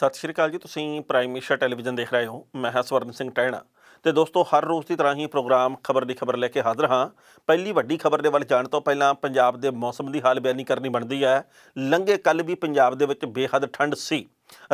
ਸਤਿ ਸ਼੍ਰੀ ਅਕਾਲ ਜੀ ਤੁਸੀਂ ਪ੍ਰਾਈਮ ਏਸ਼ੀਆ ਟੈਲੀਵਿਜ਼ਨ ਦੇਖ ਰਹੇ ਹੋ ਮੈਂ ਹਾਂ ਸਵਰਨ ਸਿੰਘ ਟਹਿਣਾ ਤੇ ਦੋਸਤੋ ਹਰ ਰੋਜ਼ ਦੀ ਤਰ੍ਹਾਂ ਹੀ ਪ੍ਰੋਗਰਾਮ ਖਬਰ ਦੀ ਖਬਰ ਲੈ ਕੇ ਹਾਜ਼ਰ ਹਾਂ ਪਹਿਲੀ ਵੱਡੀ ਖਬਰ ਦੇ ਵੱਲ ਜਾਣ ਤੋਂ ਪਹਿਲਾਂ ਪੰਜਾਬ ਦੇ ਮੌਸਮ ਦੀ ਹਾਲ ਬਿਆਨੀ ਕਰਨੀ ਬਣਦੀ ਹੈ ਲੰਘੇ ਕੱਲ ਵੀ ਪੰਜਾਬ ਦੇ ਵਿੱਚ ਬੇਹੱਦ ਠੰਡ ਸੀ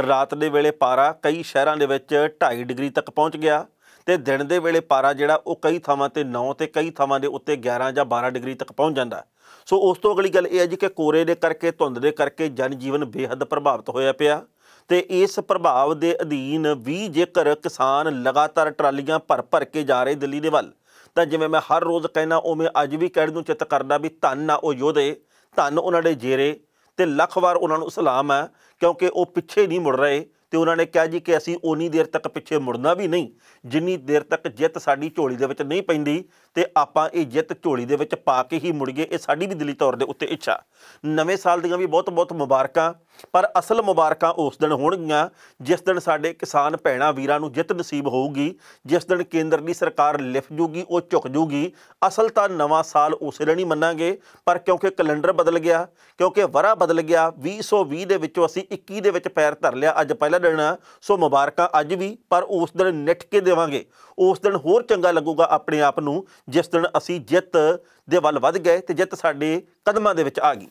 ਰਾਤ ਦੇ ਵੇਲੇ ਪਾਰਾ ਕਈ ਸ਼ਹਿਰਾਂ ਦੇ ਵਿੱਚ 2.5 ਡਿਗਰੀ ਤੱਕ ਪਹੁੰਚ ਗਿਆ ਤੇ ਦਿਨ ਦੇ ਵੇਲੇ ਪਾਰਾ ਜਿਹੜਾ ਉਹ ਕਈ ਥਾਵਾਂ ਤੇ 9 ਤੇ ਕਈ ਥਾਵਾਂ ਦੇ ਉੱਤੇ 11 ਜਾਂ 12 ਡਿਗਰੀ ਤੱਕ ਪਹੁੰਚ ਜਾਂਦਾ ਸੋ ਉਸ ਤੋਂ ਅਗਲੀ ਗੱਲ ਇਹ ਹੈ ਜੀ ਕਿ ਕੋਰੇ ਦੇ ਕਰਕੇ ਧੁੰਦ ਦੇ ਕਰਕੇ ਜਨ ਜੀਵਨ ਬੇਹੱਦ ਪ੍ਰਭਾਵਿਤ ਹੋਇਆ ਪਿਆ ਤੇ ਇਸ ਪ੍ਰਭਾਵ ਦੇ ਅਧੀਨ ਵੀ ਜੇਕਰ ਕਿਸਾਨ ਲਗਾਤਾਰ ਟਰਾਲੀਆਂ ਭਰ ਭਰ ਕੇ ਜਾ ਰਹੇ ਦਿੱਲੀ ਦੇ ਵੱਲ ਤਾਂ ਜਿਵੇਂ ਮੈਂ ਹਰ ਰੋਜ਼ ਕਹਿਣਾ ਉਵੇਂ ਅੱਜ ਵੀ ਕਹਿਣ ਨੂੰ ਚਿੱਤ ਕਰਦਾ ਵੀ ਧੰਨ ਨਾ ਉਹ ਯੋਧੇ ਧੰਨ ਉਹਨਾਂ ਦੇ ਜੇਰੇ ਤੇ ਲੱਖ ਵਾਰ ਉਹਨਾਂ ਨੂੰ ਸਲਾਮ ਹੈ ਕਿਉਂਕਿ ਉਹ ਪਿੱਛੇ ਨਹੀਂ ਮੁੜ ਰਹੇ ਤੇ ਉਹਨਾਂ ਨੇ ਕਿਹਾ ਜੀ ਕਿ ਅਸੀਂ ਓਨੀ ਦੇਰ ਤੱਕ ਪਿੱਛੇ ਮੁੜਨਾ ਵੀ ਨਹੀਂ ਜਿੰਨੀ ਦੇਰ ਤੱਕ ਜਿੱਤ ਸਾਡੀ ਝੋਲੀ ਦੇ ਵਿੱਚ ਨਹੀਂ ਪੈਂਦੀ ਤੇ ਆਪਾਂ ਇਹ ਜਿੱਤ ਝੋਲੀ ਦੇ ਵਿੱਚ ਪਾ ਕੇ ਹੀ ਮੁੜੀਏ ਇਹ ਸਾਡੀ ਵੀ ਦਿਲੀ ਤੌਰ ਦੇ ਉੱਤੇ ਇੱਛਾ ਨਵੇਂ ਸਾਲ ਦੀਆਂ ਵੀ ਬਹੁਤ-ਬਹੁਤ ਮੁਬਾਰਕਾਂ ਪਰ ਅਸਲ ਮੁਬਾਰਕਾਂ ਉਸ ਦਿਨ ਹੋਣਗੀਆਂ ਜਿਸ ਦਿਨ ਸਾਡੇ ਕਿਸਾਨ ਭੈਣਾ ਵੀਰਾਂ ਨੂੰ ਜਿੱਤ ਨਸੀਬ ਹੋਊਗੀ ਜਿਸ ਦਿਨ ਕੇਂਦਰ ਦੀ ਸਰਕਾਰ ਲਿਫ ਜੂਗੀ ਉਹ ਝੁਕ ਜੂਗੀ ਅਸਲ ਤਾਂ ਨਵਾਂ ਸਾਲ ਉਸੇ ਦਿਨ ਹੀ ਮੰਨਾਂਗੇ ਪਰ ਕਿਉਂਕਿ ਕੈਲੰਡਰ ਬਦਲ ਗਿਆ ਕਿਉਂਕਿ ਵਰਾ ਬਦਲ ਗਿਆ 2020 ਦੇ ਵਿੱਚੋਂ ਅਸੀਂ 21 ਦੇ ਵਿੱਚ ਪੈਰ ਧਰ ਲਿਆ ਅੱਜ ਪਹਿਲਾ ਦਿਨ ਸੋ ਮੁਬਾਰਕਾਂ ਅੱਜ ਵੀ ਪਰ ਉਸ ਦਿਨ ਨਿੱਠ ਕੇ ਦੇਵਾਂਗੇ ਉਸ ਦਿਨ ਹੋਰ ਚੰਗਾ ਲੱਗੂਗਾ ਆਪਣੇ ਆਪ ਨੂੰ ਜਿਸ ਦਿਨ ਅਸੀਂ ਜਿੱਤ ਦੇ ਵੱਲ ਵੱਧ ਗਏ ਤੇ ਜਿੱਤ ਸਾਡੇ ਕਦਮਾਂ ਦੇ ਵਿੱਚ ਆ ਗਈ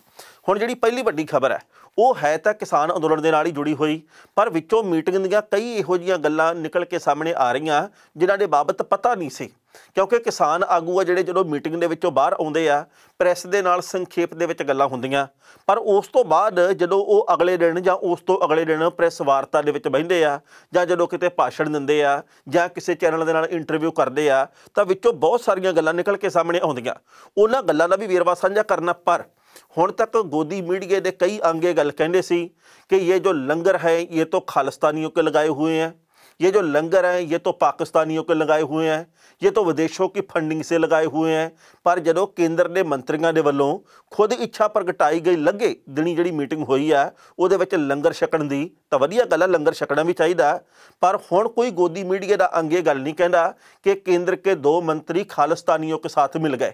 ਹੁਣ ਜਿਹੜੀ ਪਹਿਲੀ ਵੱਡੀ ਖਬਰ ਹੈ ਉਹ ਹੈ ਤਾਂ ਕਿਸਾਨ ਅੰਦੋਲਨ ਦੇ ਨਾਲ ਹੀ ਜੁੜੀ ਹੋਈ ਪਰ ਵਿੱਚੋਂ ਮੀਟਿੰਗ ਦੀਆਂ ਕਈ ਇਹੋ ਜੀਆਂ ਗੱਲਾਂ ਨਿਕਲ ਕੇ ਸਾਹਮਣੇ ਆ ਰਹੀਆਂ ਜਿਨ੍ਹਾਂ ਦੇ ਬਾਬਤ ਪਤਾ ਨਹੀਂ ਸੀ ਕਿਉਂਕਿ ਕਿਸਾਨ ਆਗੂ ਆ ਜਿਹੜੇ ਜਦੋਂ ਮੀਟਿੰਗ ਦੇ ਵਿੱਚੋਂ ਬਾਹਰ ਆਉਂਦੇ ਆ ਪ੍ਰੈਸ ਦੇ ਨਾਲ ਸੰਖੇਪ ਦੇ ਵਿੱਚ ਗੱਲਾਂ ਹੁੰਦੀਆਂ ਪਰ ਉਸ ਤੋਂ ਬਾਅਦ ਜਦੋਂ ਉਹ ਅਗਲੇ ਦਿਨ ਜਾਂ ਉਸ ਤੋਂ ਅਗਲੇ ਦਿਨ ਪ੍ਰੈਸ ਵਾਰਤਾ ਦੇ ਵਿੱਚ ਬਹਿੰਦੇ ਆ ਜਾਂ ਜਦੋਂ ਕਿਤੇ ਭਾਸ਼ਣ ਦਿੰਦੇ ਆ ਜਾਂ ਕਿਸੇ ਚੈਨਲ ਦੇ ਨਾਲ ਇੰਟਰਵਿਊ ਕਰਦੇ ਆ ਤਾਂ ਵਿੱਚੋਂ ਬਹੁਤ ਸਾਰੀਆਂ ਗੱਲਾਂ ਨਿਕਲ ਕੇ ਸਾਹਮਣੇ ਆਉਂਦੀਆਂ ਉਹਨਾਂ ਗੱਲਾਂ ਦਾ ਵੀ ਵੇਰਵਾ ਸਾਂਝਾ ਕਰਨਾ ਪਰ ਹੁਣ ਤੱਕ ਗੋਦੀ ਮੀਡੀਆ ਦੇ ਕਈ ਅੰਗੇ ਗੱਲ ਕਹਿੰਦੇ ਸੀ ਕਿ ਇਹ ਜੋ ਲੰਗਰ ਹੈ ਇਹ ਤੋਂ ਖਾਲਸਤਾਨੀਆਂ ਕੇ ਲਗਾਏ ਹੋਏ ਆ ये जो लंगर हैं ये तो पाकिस्तानियों के लगाए हुए हैं ये तो विदेशों की फंडिंग से लगाए हुए हैं ਪਰ ਜਦੋਂ ਕੇਂਦਰ ਦੇ ਮੰਤਰੀਆਂ ਦੇ ਵੱਲੋਂ ਖੁਦ ਇੱਛਾ ਪ੍ਰਗਟਾਈ ਗਈ ਲੱਗੇ ਦਿਨੀ ਜਿਹੜੀ ਮੀਟਿੰਗ ਹੋਈ ਆ ਉਹਦੇ ਵਿੱਚ ਲੰਗਰ ਛਕਣ ਦੀ ਤਾਂ ਵਧੀਆ ਗੱਲ ਆ ਲੰਗਰ ਛਕਣਾ ਵੀ ਚਾਹੀਦਾ ਪਰ ਹੁਣ ਕੋਈ ਗੋਦੀ ਮੀਡੀਆ ਦਾ ਅੰਗੇ ਗੱਲ ਨਹੀਂ ਕਹਿੰਦਾ ਕਿ ਕੇਂਦਰ ਕੇ ਦੋ ਮੰਤਰੀ ਖਾਲਸਤਾਨੀਆਂ ਕੇ ਸਾਥ ਮਿਲ ਗਏ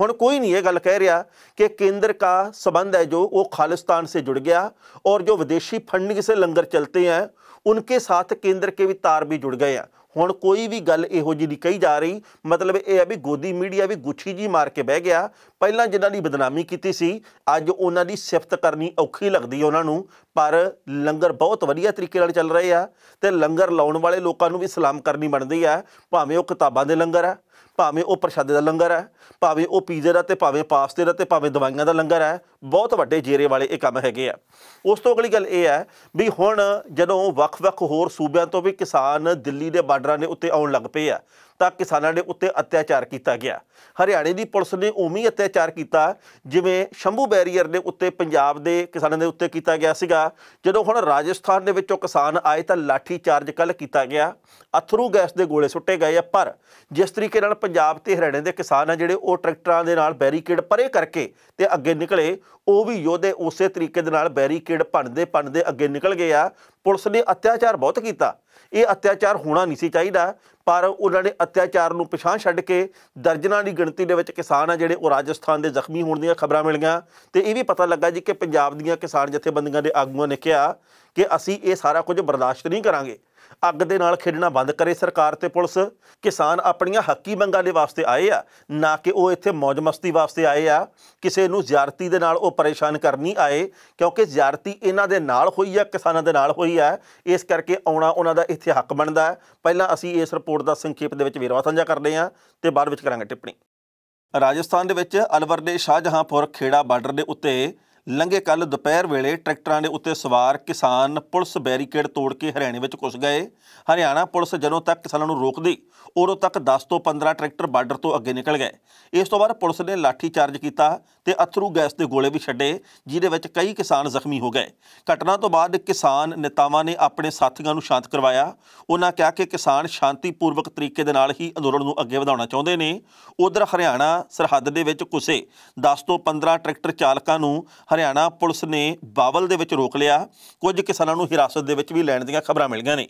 ਹੁਣ ਕੋਈ ਨਹੀਂ ਇਹ ਗੱਲ ਕਹਿ ਰਿਹਾ ਕਿ ਕੇਂਦਰ ਦਾ ਸਬੰਧ ਹੈ ਜੋ ਉਹ ਖਾਲਿਸਤਾਨ ਸੇ ਜੁੜ ਗਿਆ ਔਰ ਜੋ ਵਿਦੇਸ਼ੀ फंडिंग से ਲੰਗਰ ਚਲਤੇ ਹੈ ਉਨਕੇ ਸਾਥ ਕੇਂਦਰ ਕੇ ਵੀ ਤਾਰ ਵੀ ਜੁੜ ਗਏ ਆ ਹੁਣ ਕੋਈ ਵੀ ਗੱਲ ਇਹੋ ਜੀ ਨਹੀਂ ਕਹੀ ਜਾ ਰਹੀ ਮਤਲਬ ਇਹ ਆ ਵੀ ਗੋਦੀ ਮੀਡੀਆ ਵੀ ਗੁੱਛੀ ਜੀ ਮਾਰ ਕੇ ਬਹਿ ਗਿਆ ਪਹਿਲਾਂ ਜਿਨ੍ਹਾਂ ਦੀ ਬਦਨਾਮੀ ਕੀਤੀ ਸੀ ਅੱਜ ਉਹਨਾਂ ਦੀ ਸਿਫਤ ਕਰਨੀ ਔਖੀ ਲੱਗਦੀ ਉਹਨਾਂ ਨੂੰ ਪਰ ਲੰਗਰ ਬਹੁਤ ਵਧੀਆ ਤਰੀਕੇ ਨਾਲ ਚੱਲ ਰਹੇ ਆ ਤੇ ਲੰਗਰ ਲਾਉਣ ਵਾਲੇ ਲੋਕਾਂ ਨੂੰ ਵੀ ਸਲਾਮ ਕਰਨੀ ਬਣਦੀ ਆ ਭਾਵੇਂ ਉਹ ਕਿਤਾਬਾਂ ਦੇ ਲੰਗਰ ਆ ਭਾਵੇਂ ਉਹ ਪ੍ਰਸ਼ਾਦੇ ਦਾ ਲੰਗਰ ਹੈ ਭਾਵੇਂ ਉਹ ਪੀਜ਼ੇ ਦਾ ਤੇ ਭਾਵੇਂ ਪਾਸਤੇ ਦਾ ਤੇ ਭਾਵੇਂ ਦਵਾਈਆਂ ਦਾ ਲੰਗਰ ਹੈ ਬਹੁਤ ਵੱਡੇ ਜੇਰੇ ਵਾਲੇ ਇਹ ਕੰਮ ਹੈਗੇ ਆ ਉਸ ਤੋਂ ਅਗਲੀ ਗੱਲ ਇਹ ਹੈ ਵੀ ਹੁਣ ਜਦੋਂ ਵੱਖ-ਵੱਖ ਹੋਰ ਸੂਬਿਆਂ ਤੋਂ ਵੀ ਕਿਸਾਨ ਦਿੱਲੀ ਦੇ ਬਾਰਡਰਾਂ ਦੇ ਉੱਤੇ ਆਉਣ ਲੱਗ ਪਏ ਆ ਤਾਂ ਕਿਸਾਨਾਂ ਦੇ ਉੱਤੇ ਅਤਿਆਚਾਰ ਕੀਤਾ ਗਿਆ ਹਰਿਆਣੇ ਦੀ ਪੁਲਿਸ ਨੇ ਉਵੇਂ ਅਤਿਆਚਾਰ ਕੀਤਾ ਜਿਵੇਂ ਸ਼ੰਭੂ ਬੈਰੀਅਰ ਦੇ ਉੱਤੇ ਪੰਜਾਬ ਦੇ ਕਿਸਾਨਾਂ ਦੇ ਉੱਤੇ ਕੀਤਾ ਗਿਆ ਸੀਗਾ ਜਦੋਂ ਹੁਣ ਰਾਜਸਥਾਨ ਦੇ ਵਿੱਚੋਂ ਕਿਸਾਨ ਆਏ ਤਾਂ ਲਾਠੀ ਚਾਰਜ ਕੱਲ ਕੀਤਾ ਗਿਆ ਅਥਰੂ ਗੈਸ ਦੇ ਗੋਲੇ ਸੁੱਟੇ ਗਏ ਆ ਪਰ ਜਿਸ ਤਰੀਕੇ ਨਾਲ ਪੰਜਾਬ ਤੇ ਹਰਿਆਣੇ ਦੇ ਕਿਸਾਨ ਆ ਜਿਹੜੇ ਉਹ ਟਰੈਕਟਰਾਂ ਦੇ ਨਾਲ ਬੈਰੀਕੇਡ ਪਰੇ ਕਰਕੇ ਤੇ ਅੱਗੇ ਨਿਕਲੇ ਉਹ ਵੀ ਯੋਧੇ ਉਸੇ ਤਰੀਕੇ ਦੇ ਨਾਲ ਬੈਰੀਕੇਡ ਭੰਨਦੇ ਭੰਨਦੇ ਅੱਗੇ ਨਿਕਲ ਗਏ ਆ ਪੁਲਿਸ ਨੇ ਅਤਿਆਚਾਰ ਬਹੁਤ ਕੀਤਾ ਇਹ ਅਤਿਆਚਾਰ ਹੋਣਾ ਨਹੀਂ ਸੀ ਚਾਹੀਦਾ ਪਰ ਉਹਨਾਂ ਨੇ ਅਤਿਆਚਾਰ ਨੂੰ ਪਛਾਣ ਛੱਡ ਕੇ ਦਰਜਨਾਂ ਦੀ ਗਿਣਤੀ ਦੇ ਵਿੱਚ ਕਿਸਾਨ ਆ ਜਿਹੜੇ ਉਹ ਰਾਜਸਥਾਨ ਦੇ ਜ਼ਖਮੀ ਹੋਣ ਦੀਆਂ ਖਬਰਾਂ ਮਿਲੀਆਂ ਤੇ ਇਹ ਵੀ ਪਤਾ ਲੱਗਾ ਜੀ ਕਿ ਪੰਜਾਬ ਦੀਆਂ ਕਿਸਾਨ ਜਥੇਬੰਦੀਆਂ ਦੇ ਆਗੂਆਂ ਨੇ ਕਿਹਾ ਕਿ ਅਸੀਂ ਇਹ ਸਾਰਾ ਕੁਝ ਬਰਦਾਸ਼ਤ ਨਹੀਂ ਕਰਾਂਗੇ ਅੱਗ ਦੇ ਨਾਲ ਖੇਡਣਾ ਬੰਦ ਕਰੇ ਸਰਕਾਰ ਤੇ ਪੁਲਿਸ ਕਿਸਾਨ ਆਪਣੀਆਂ ਹੱਕੀ ਮੰਗਾਂ ਦੇ ਵਾਸਤੇ ਆਏ ਆ ਨਾ ਕਿ ਉਹ ਇੱਥੇ ਮौज-ਮਸਤੀ ਵਾਸਤੇ ਆਏ ਆ ਕਿਸੇ ਨੂੰ ਜ਼ਿਆਰਤੀ ਦੇ ਨਾਲ ਉਹ ਪਰੇਸ਼ਾਨ ਕਰਨੀ ਆਏ ਕਿਉਂਕਿ ਜ਼ਿਆਰਤੀ ਇਹਨਾਂ ਦੇ ਨਾਲ ਹੋਈ ਆ ਕਿਸਾਨਾਂ ਦੇ ਨਾਲ ਹੋਈ ਆ ਇਸ ਕਰਕੇ ਆਉਣਾ ਉਹਨਾਂ ਦਾ ਇੱਥੇ ਹੱਕ ਬਣਦਾ ਹੈ ਪਹਿਲਾਂ ਅਸੀਂ ਇਸ ਰਿਪੋਰਟ ਦਾ ਸੰਖੇਪ ਦੇ ਵਿੱਚ ਵੇਰਵਾ ਸਾਂਝਾ ਕਰਦੇ ਹਾਂ ਤੇ ਬਾਅਦ ਵਿੱਚ ਕਰਾਂਗੇ ਟਿੱਪਣੀ ਰਾਜਸਥਾਨ ਦੇ ਵਿੱਚ ਅਲਵਰ ਦੇ ਸ਼ਾਹਜਹਾਂਪੁਰ ਖੇੜਾ ਬਾਰਡਰ ਦੇ ਉੱਤੇ ਲੰਘੇ ਕੱਲ ਦੁਪਹਿਰ ਵੇਲੇ ਟਰੈਕਟਰਾਂ ਦੇ ਉੱਤੇ ਸਵਾਰ ਕਿਸਾਨ ਪੁਲਿਸ ਬੈਰੀਕੇਡ ਤੋੜ ਕੇ ਹਰਿਆਣੇ ਵਿੱਚ ਘੁਸ ਗਏ ਹਰਿਆਣਾ ਪੁਲਿਸ ਜਦੋਂ ਤੱਕ ਕਿਸਾਨਾਂ ਨੂੰ ਰੋਕਦੀ ਉਦੋਂ ਤੱਕ 10 ਤੋਂ 15 ਟਰੈਕਟਰ ਬਾਰਡਰ ਤੋਂ ਅੱਗੇ ਨਿਕਲ ਗਏ ਇਸ ਤੋਂ ਬਾਅਦ ਪੁਲਿਸ ਨੇ ਲਾਠੀ ਚਾਰਜ ਕੀਤਾ ਤੇ ਅਥਰੂ ਗੈਸ ਦੇ ਗੋਲੇ ਵੀ ਛੱਡੇ ਜਿਦੇ ਵਿੱਚ ਕਈ ਕਿਸਾਨ ਜ਼ਖਮੀ ਹੋ ਗਏ ਘਟਨਾ ਤੋਂ ਬਾਅਦ ਕਿਸਾਨ ਨੇਤਾਵਾਂ ਨੇ ਆਪਣੇ ਸਾਥੀਆਂ ਨੂੰ ਸ਼ਾਂਤ ਕਰਵਾਇਆ ਉਹਨਾਂ ਕਿਹਾ ਕਿ ਕਿਸਾਨ ਸ਼ਾਂਤੀਪੂਰਵਕ ਤਰੀਕੇ ਦੇ ਨਾਲ ਹੀ ਅੰਦੋਲਨ ਨੂੰ ਅੱਗੇ ਵਧਾਉਣਾ ਚਾਹੁੰਦੇ ਨੇ ਉਧਰ ਹਰਿਆਣਾ ਸਰਹੱਦ ਦੇ ਵਿੱਚ ਕੁਸੇ 10 ਤੋਂ 15 ਟਰੈਕਟਰ ਚਾਲਕਾਂ ਨੂੰ ਹਰਿਆਣਾ ਪੁਲਿਸ ਨੇ ਬਾਵਲ ਦੇ ਵਿੱਚ ਰੋਕ ਲਿਆ ਕੁਝ ਕਿਸਾਨਾਂ ਨੂੰ ਹਿਰਾਸਤ ਦੇ ਵਿੱਚ ਵੀ ਲੈਣ ਦੀਆਂ ਖਬਰਾਂ ਮਿਲੀਆਂ ਨੇ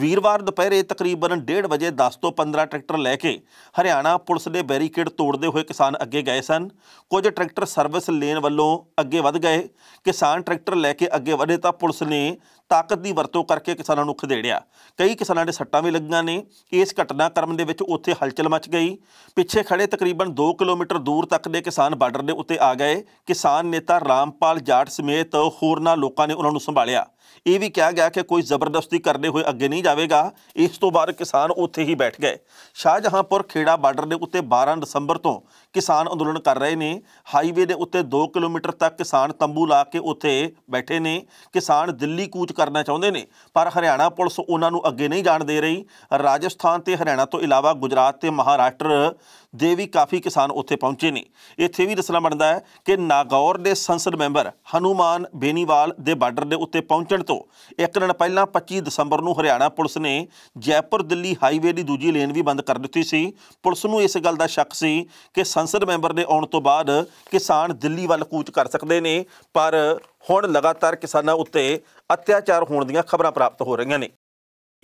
ਵੀਰਵਾਰ ਦੁਪਹਿਰੇ ਤਕਰੀਬਨ 1:30 ਵਜੇ 10 ਤੋਂ 15 ਟਰੈਕਟਰ ਲੈ ਕੇ ਹਰਿਆਣਾ ਪੁਲਿਸ ਦੇ ਬੈਰੀਕੇਡ ਤੋੜਦੇ ਹੋਏ ਕਿਸਾਨ ਅੱਗੇ ਗਏ ਸਨ ਕੁਝ ਟਰੈਕਟਰ ਟਰੈਕਟਰ ਸਰਵਿਸ ਲੈਣ ਵੱਲੋਂ ਅੱਗੇ ਵਧ ਗਏ ਕਿਸਾਨ ਟਰੈਕਟਰ ਲੈ ਕੇ ਅੱਗੇ ਵਧੇ ਤਾਂ ਪੁਲਿਸ ਨੇ ਤਾਕਤ ਦੀ ਵਰਤੋਂ ਕਰਕੇ ਕਿਸਾਨਾਂ ਨੂੰ ਖਦੇੜਿਆ ਕਈ ਕਿਸਾਨਾਂ ਦੇ ਸੱਟਾਂ ਵੀ ਲੱਗੀਆਂ ਨੇ ਇਸ ਘਟਨਾ ਕਰਮ ਦੇ ਵਿੱਚ ਉੱਥੇ ਹਲਚਲ ਮਚ ਗਈ ਪਿੱਛੇ ਖੜੇ ਤਕਰੀਬਨ 2 ਕਿਲੋਮੀਟਰ ਦੂਰ ਤੱਕ ਦੇ ਕਿਸਾਨ ਬਾਰਡਰ ਦੇ ਉੱਤੇ ਆ ਗਏ ਕਿਸਾਨ ਨੇਤਾ ਰਾਮਪਾਲ ਜਾਟ ਸਮੇਤ ਹੋਰਨਾਂ ਲੋਕਾਂ ਨੇ ਉਹਨਾਂ ਨੂੰ ਸੰਭਾਲਿਆ ਇਹ ਵੀ ਕਿਹਾ ਗਿਆ ਕਿ ਕੋਈ ਜ਼ਬਰਦਸਤੀ ਕਰਦੇ ਹੋਏ ਅੱਗੇ ਨਹੀਂ ਜਾਵੇਗਾ ਇਸ ਤੋਂ ਬਾਅਦ ਕਿਸਾਨ ਉੱਥੇ ਹੀ ਬੈਠ ਗਏ ਸ਼ਾਹਜਹਾਂਪੁਰ ਖੇੜਾ ਬਾਰਡਰ ਦੇ ਉੱਤੇ 12 ਦਸੰਬਰ ਤੋਂ ਕਿਸਾਨ ਅੰਦੋਲਨ ਕਰ ਰਹੇ ਨੇ ਹਾਈਵੇ ਦੇ ਉੱਤੇ 2 ਕਿਲੋਮੀਟਰ ਤੱਕ ਕਿਸਾਨ ਤੰਬੂ ਲਾ ਕੇ ਉੱਥੇ ਬੈਠੇ ਨੇ ਕਿਸਾਨ ਦਿੱਲੀ ਕੂਚ ਕਰਨਾ ਚਾਹੁੰਦੇ ਨੇ ਪਰ ਹਰਿਆਣਾ ਪੁਲਿਸ ਉਹਨਾਂ ਨੂੰ ਅੱਗੇ ਨਹੀਂ ਜਾਣ ਦੇ ਰਹੀ ਰਾਜਸਥਾਨ ਤੇ ਹਰਿਆਣਾ ਤੋਂ ਇਲਾਵਾ ਗੁਜਰਾਤ ਤੇ ਮਹਾਰਾਸ਼ਟਰ ਦੇ ਵੀ ਕਾਫੀ ਕਿਸਾਨ ਉੱਥੇ ਪਹੁੰਚੇ ਨੇ ਇੱਥੇ ਵੀ ਦੱਸਣਾ ਬਣਦਾ ਹੈ ਕਿ ਨਾਗੌਰ ਦੇ ਸੰਸਦ ਮੈਂਬਰ ਹਨੂਮਾਨ ਬੇਨੀਵਾਲ ਦੇ ਬਾਰਡਰ ਦੇ ਉੱਤੇ ਪਹੁੰਚਣ ਤੋਂ ਇੱਕ ਦਿਨ ਪਹਿਲਾਂ 25 ਦਸੰਬਰ ਨੂੰ ਹਰਿਆਣਾ ਪੁਲਿਸ ਨੇ ਜੈਪੁਰ ਦਿੱਲੀ ਹਾਈਵੇ ਦੀ ਦੂਜੀ ਲੇਨ ਵੀ ਬੰਦ ਕਰ ਦਿੱਤੀ ਸੀ ਪੁਲਿਸ ਨੂੰ ਇਸ ਗੱਲ ਦਾ ਸ਼ੱਕ ਸੀ ਕਿ ਸੰਸਦ ਮੈਂਬਰ ਦੇ ਆਉਣ ਤੋਂ ਬਾਅਦ ਕਿਸਾਨ ਦਿੱਲੀ ਵੱਲ ਕੂਚ ਕਰ ਸਕਦੇ ਨੇ ਪਰ ਹੁਣ ਲਗਾਤਾਰ ਕਿਸਾਨਾਂ ਉੱਤੇ ਅਤਿਆਚਾਰ ਹੋਣ ਦੀਆਂ ਖਬਰਾਂ ਪ੍ਰਾਪਤ ਹੋ ਰਹੀਆਂ ਨੇ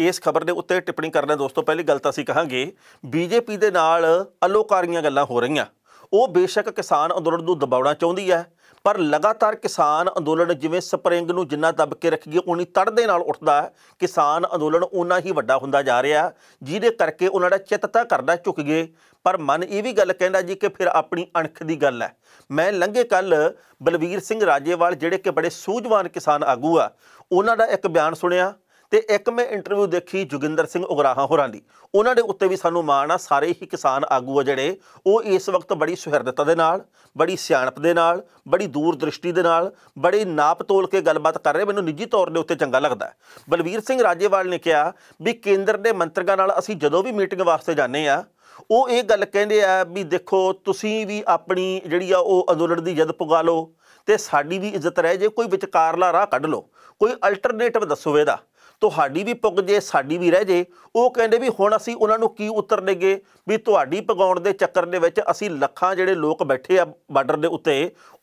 ਇਸ ਖਬਰ ਦੇ ਉੱਤੇ ਟਿੱਪਣੀ ਕਰਨਾ ਦੋਸਤੋ ਪਹਿਲੀ ਗੱਲ ਤਾਂ ਅਸੀਂ ਕਹਾਂਗੇ ਬੀਜੇਪੀ ਦੇ ਨਾਲ ਅਲੋਕਾਰੀਆਂ ਗੱਲਾਂ ਹੋ ਰਹੀਆਂ ਉਹ ਬੇਸ਼ੱਕ ਕਿਸਾਨ ਅੰਦੋਲਨ ਨੂੰ ਦਬਾਉਣਾ ਚਾਹੁੰਦੀ ਹੈ ਪਰ ਲਗਾਤਾਰ ਕਿਸਾਨ ਅੰਦੋਲਨ ਜਿਵੇਂ ਸਪਰਿੰਗ ਨੂੰ ਜਿੰਨਾ ਦਬ ਕੇ ਰੱਖੀਏ ਉਨੀ ਤੜ ਦੇ ਨਾਲ ਉੱਠਦਾ ਹੈ ਕਿਸਾਨ ਅੰਦੋਲਨ ਉਨਾ ਹੀ ਵੱਡਾ ਹੁੰਦਾ ਜਾ ਰਿਹਾ ਜਿਹਦੇ ਕਰਕੇ ਉਹਨਾਂ ਦਾ ਚਿੱਤ ਤਾਂ ਕਰਦਾ ਝੁਕ ਗਏ ਪਰ ਮਨ ਇਹ ਵੀ ਗੱਲ ਕਹਿੰਦਾ ਜੀ ਕਿ ਫਿਰ ਆਪਣੀ ਅਣਖ ਦੀ ਗੱਲ ਹੈ ਮੈਂ ਲੰਘੇ ਕੱਲ ਬਲਵੀਰ ਸਿੰਘ ਰਾਜੇਵਾਲ ਜਿਹੜੇ ਕਿ ਬੜੇ ਸੂਝਵਾਨ ਕਿਸਾਨ ਆਗੂ ਆ ਉਹਨਾਂ ਦਾ ਇੱਕ ਬਿਆਨ ਸੁਣਿਆ ਤੇ ਇੱਕ ਮੈਂ ਇੰਟਰਵਿਊ ਦੇਖੀ ਜੁਗਿੰਦਰ ਸਿੰਘ ਉਗਰਾਹਾ ਹੋਰਾਂ ਦੀ ਉਹਨਾਂ ਦੇ ਉੱਤੇ ਵੀ ਸਾਨੂੰ ਮਾਣ ਆ ਸਾਰੇ ਹੀ ਕਿਸਾਨ ਆਗੂ ਆ ਜਿਹੜੇ ਉਹ ਇਸ ਵਕਤ ਬੜੀ ਸੁਹਿਰਦਤਾ ਦੇ ਨਾਲ ਬੜੀ ਸਿਆਣਪ ਦੇ ਨਾਲ ਬੜੀ ਦੂਰ ਦ੍ਰਿਸ਼ਟੀ ਦੇ ਨਾਲ ਬੜੀ ਨਾਪ ਤੋਲ ਕੇ ਗੱਲਬਾਤ ਕਰ ਰਹੇ ਮੈਨੂੰ ਨਿੱਜੀ ਤੌਰ ਦੇ ਉੱਤੇ ਚੰਗਾ ਲੱਗਦਾ ਬਲਵੀਰ ਸਿੰਘ ਰਾਜੇਵਾਲ ਨੇ ਕਿਹਾ ਵੀ ਕੇਂਦਰ ਦੇ ਮੰਤਰੀਆਂ ਨਾਲ ਅਸੀਂ ਜਦੋਂ ਵੀ ਮੀਟਿੰਗ ਵਾਸਤੇ ਜਾਂਦੇ ਆ ਉਹ ਇਹ ਗੱਲ ਕਹਿੰਦੇ ਆ ਵੀ ਦੇਖੋ ਤੁਸੀਂ ਵੀ ਆਪਣੀ ਜਿਹੜੀ ਆ ਉਹ ਅੰਦੋਲਨ ਦੀ ਜਦ ਪੁਗਾ ਲਓ ਤੇ ਸਾਡੀ ਵੀ ਇੱਜ਼ਤ ਰਹਿ ਜੇ ਕੋਈ ਵਿਚਕਾਰਲਾ ਰਾਹ ਕੱਢ ਲਓ ਕੋਈ ਅਲਟਰਨੇਟਿਵ ਦੱਸੋ ਇਹਦਾ ਤੁਹਾਡੀ ਵੀ ਪੁੱਗ ਜੇ ਸਾਡੀ ਵੀ ਰਹਿ ਜੇ ਉਹ ਕਹਿੰਦੇ ਵੀ ਹੁਣ ਅਸੀਂ ਉਹਨਾਂ ਨੂੰ ਕੀ ਉੱਤਰ ਦੇਗੇ ਵੀ ਤੁਹਾਡੀ ਪਗਾਉਣ ਦੇ ਚੱਕਰ ਦੇ ਵਿੱਚ ਅਸੀਂ ਲੱਖਾਂ ਜਿਹੜੇ ਲੋਕ ਬੈਠੇ ਆ ਬਾਰਡਰ ਦੇ ਉੱਤੇ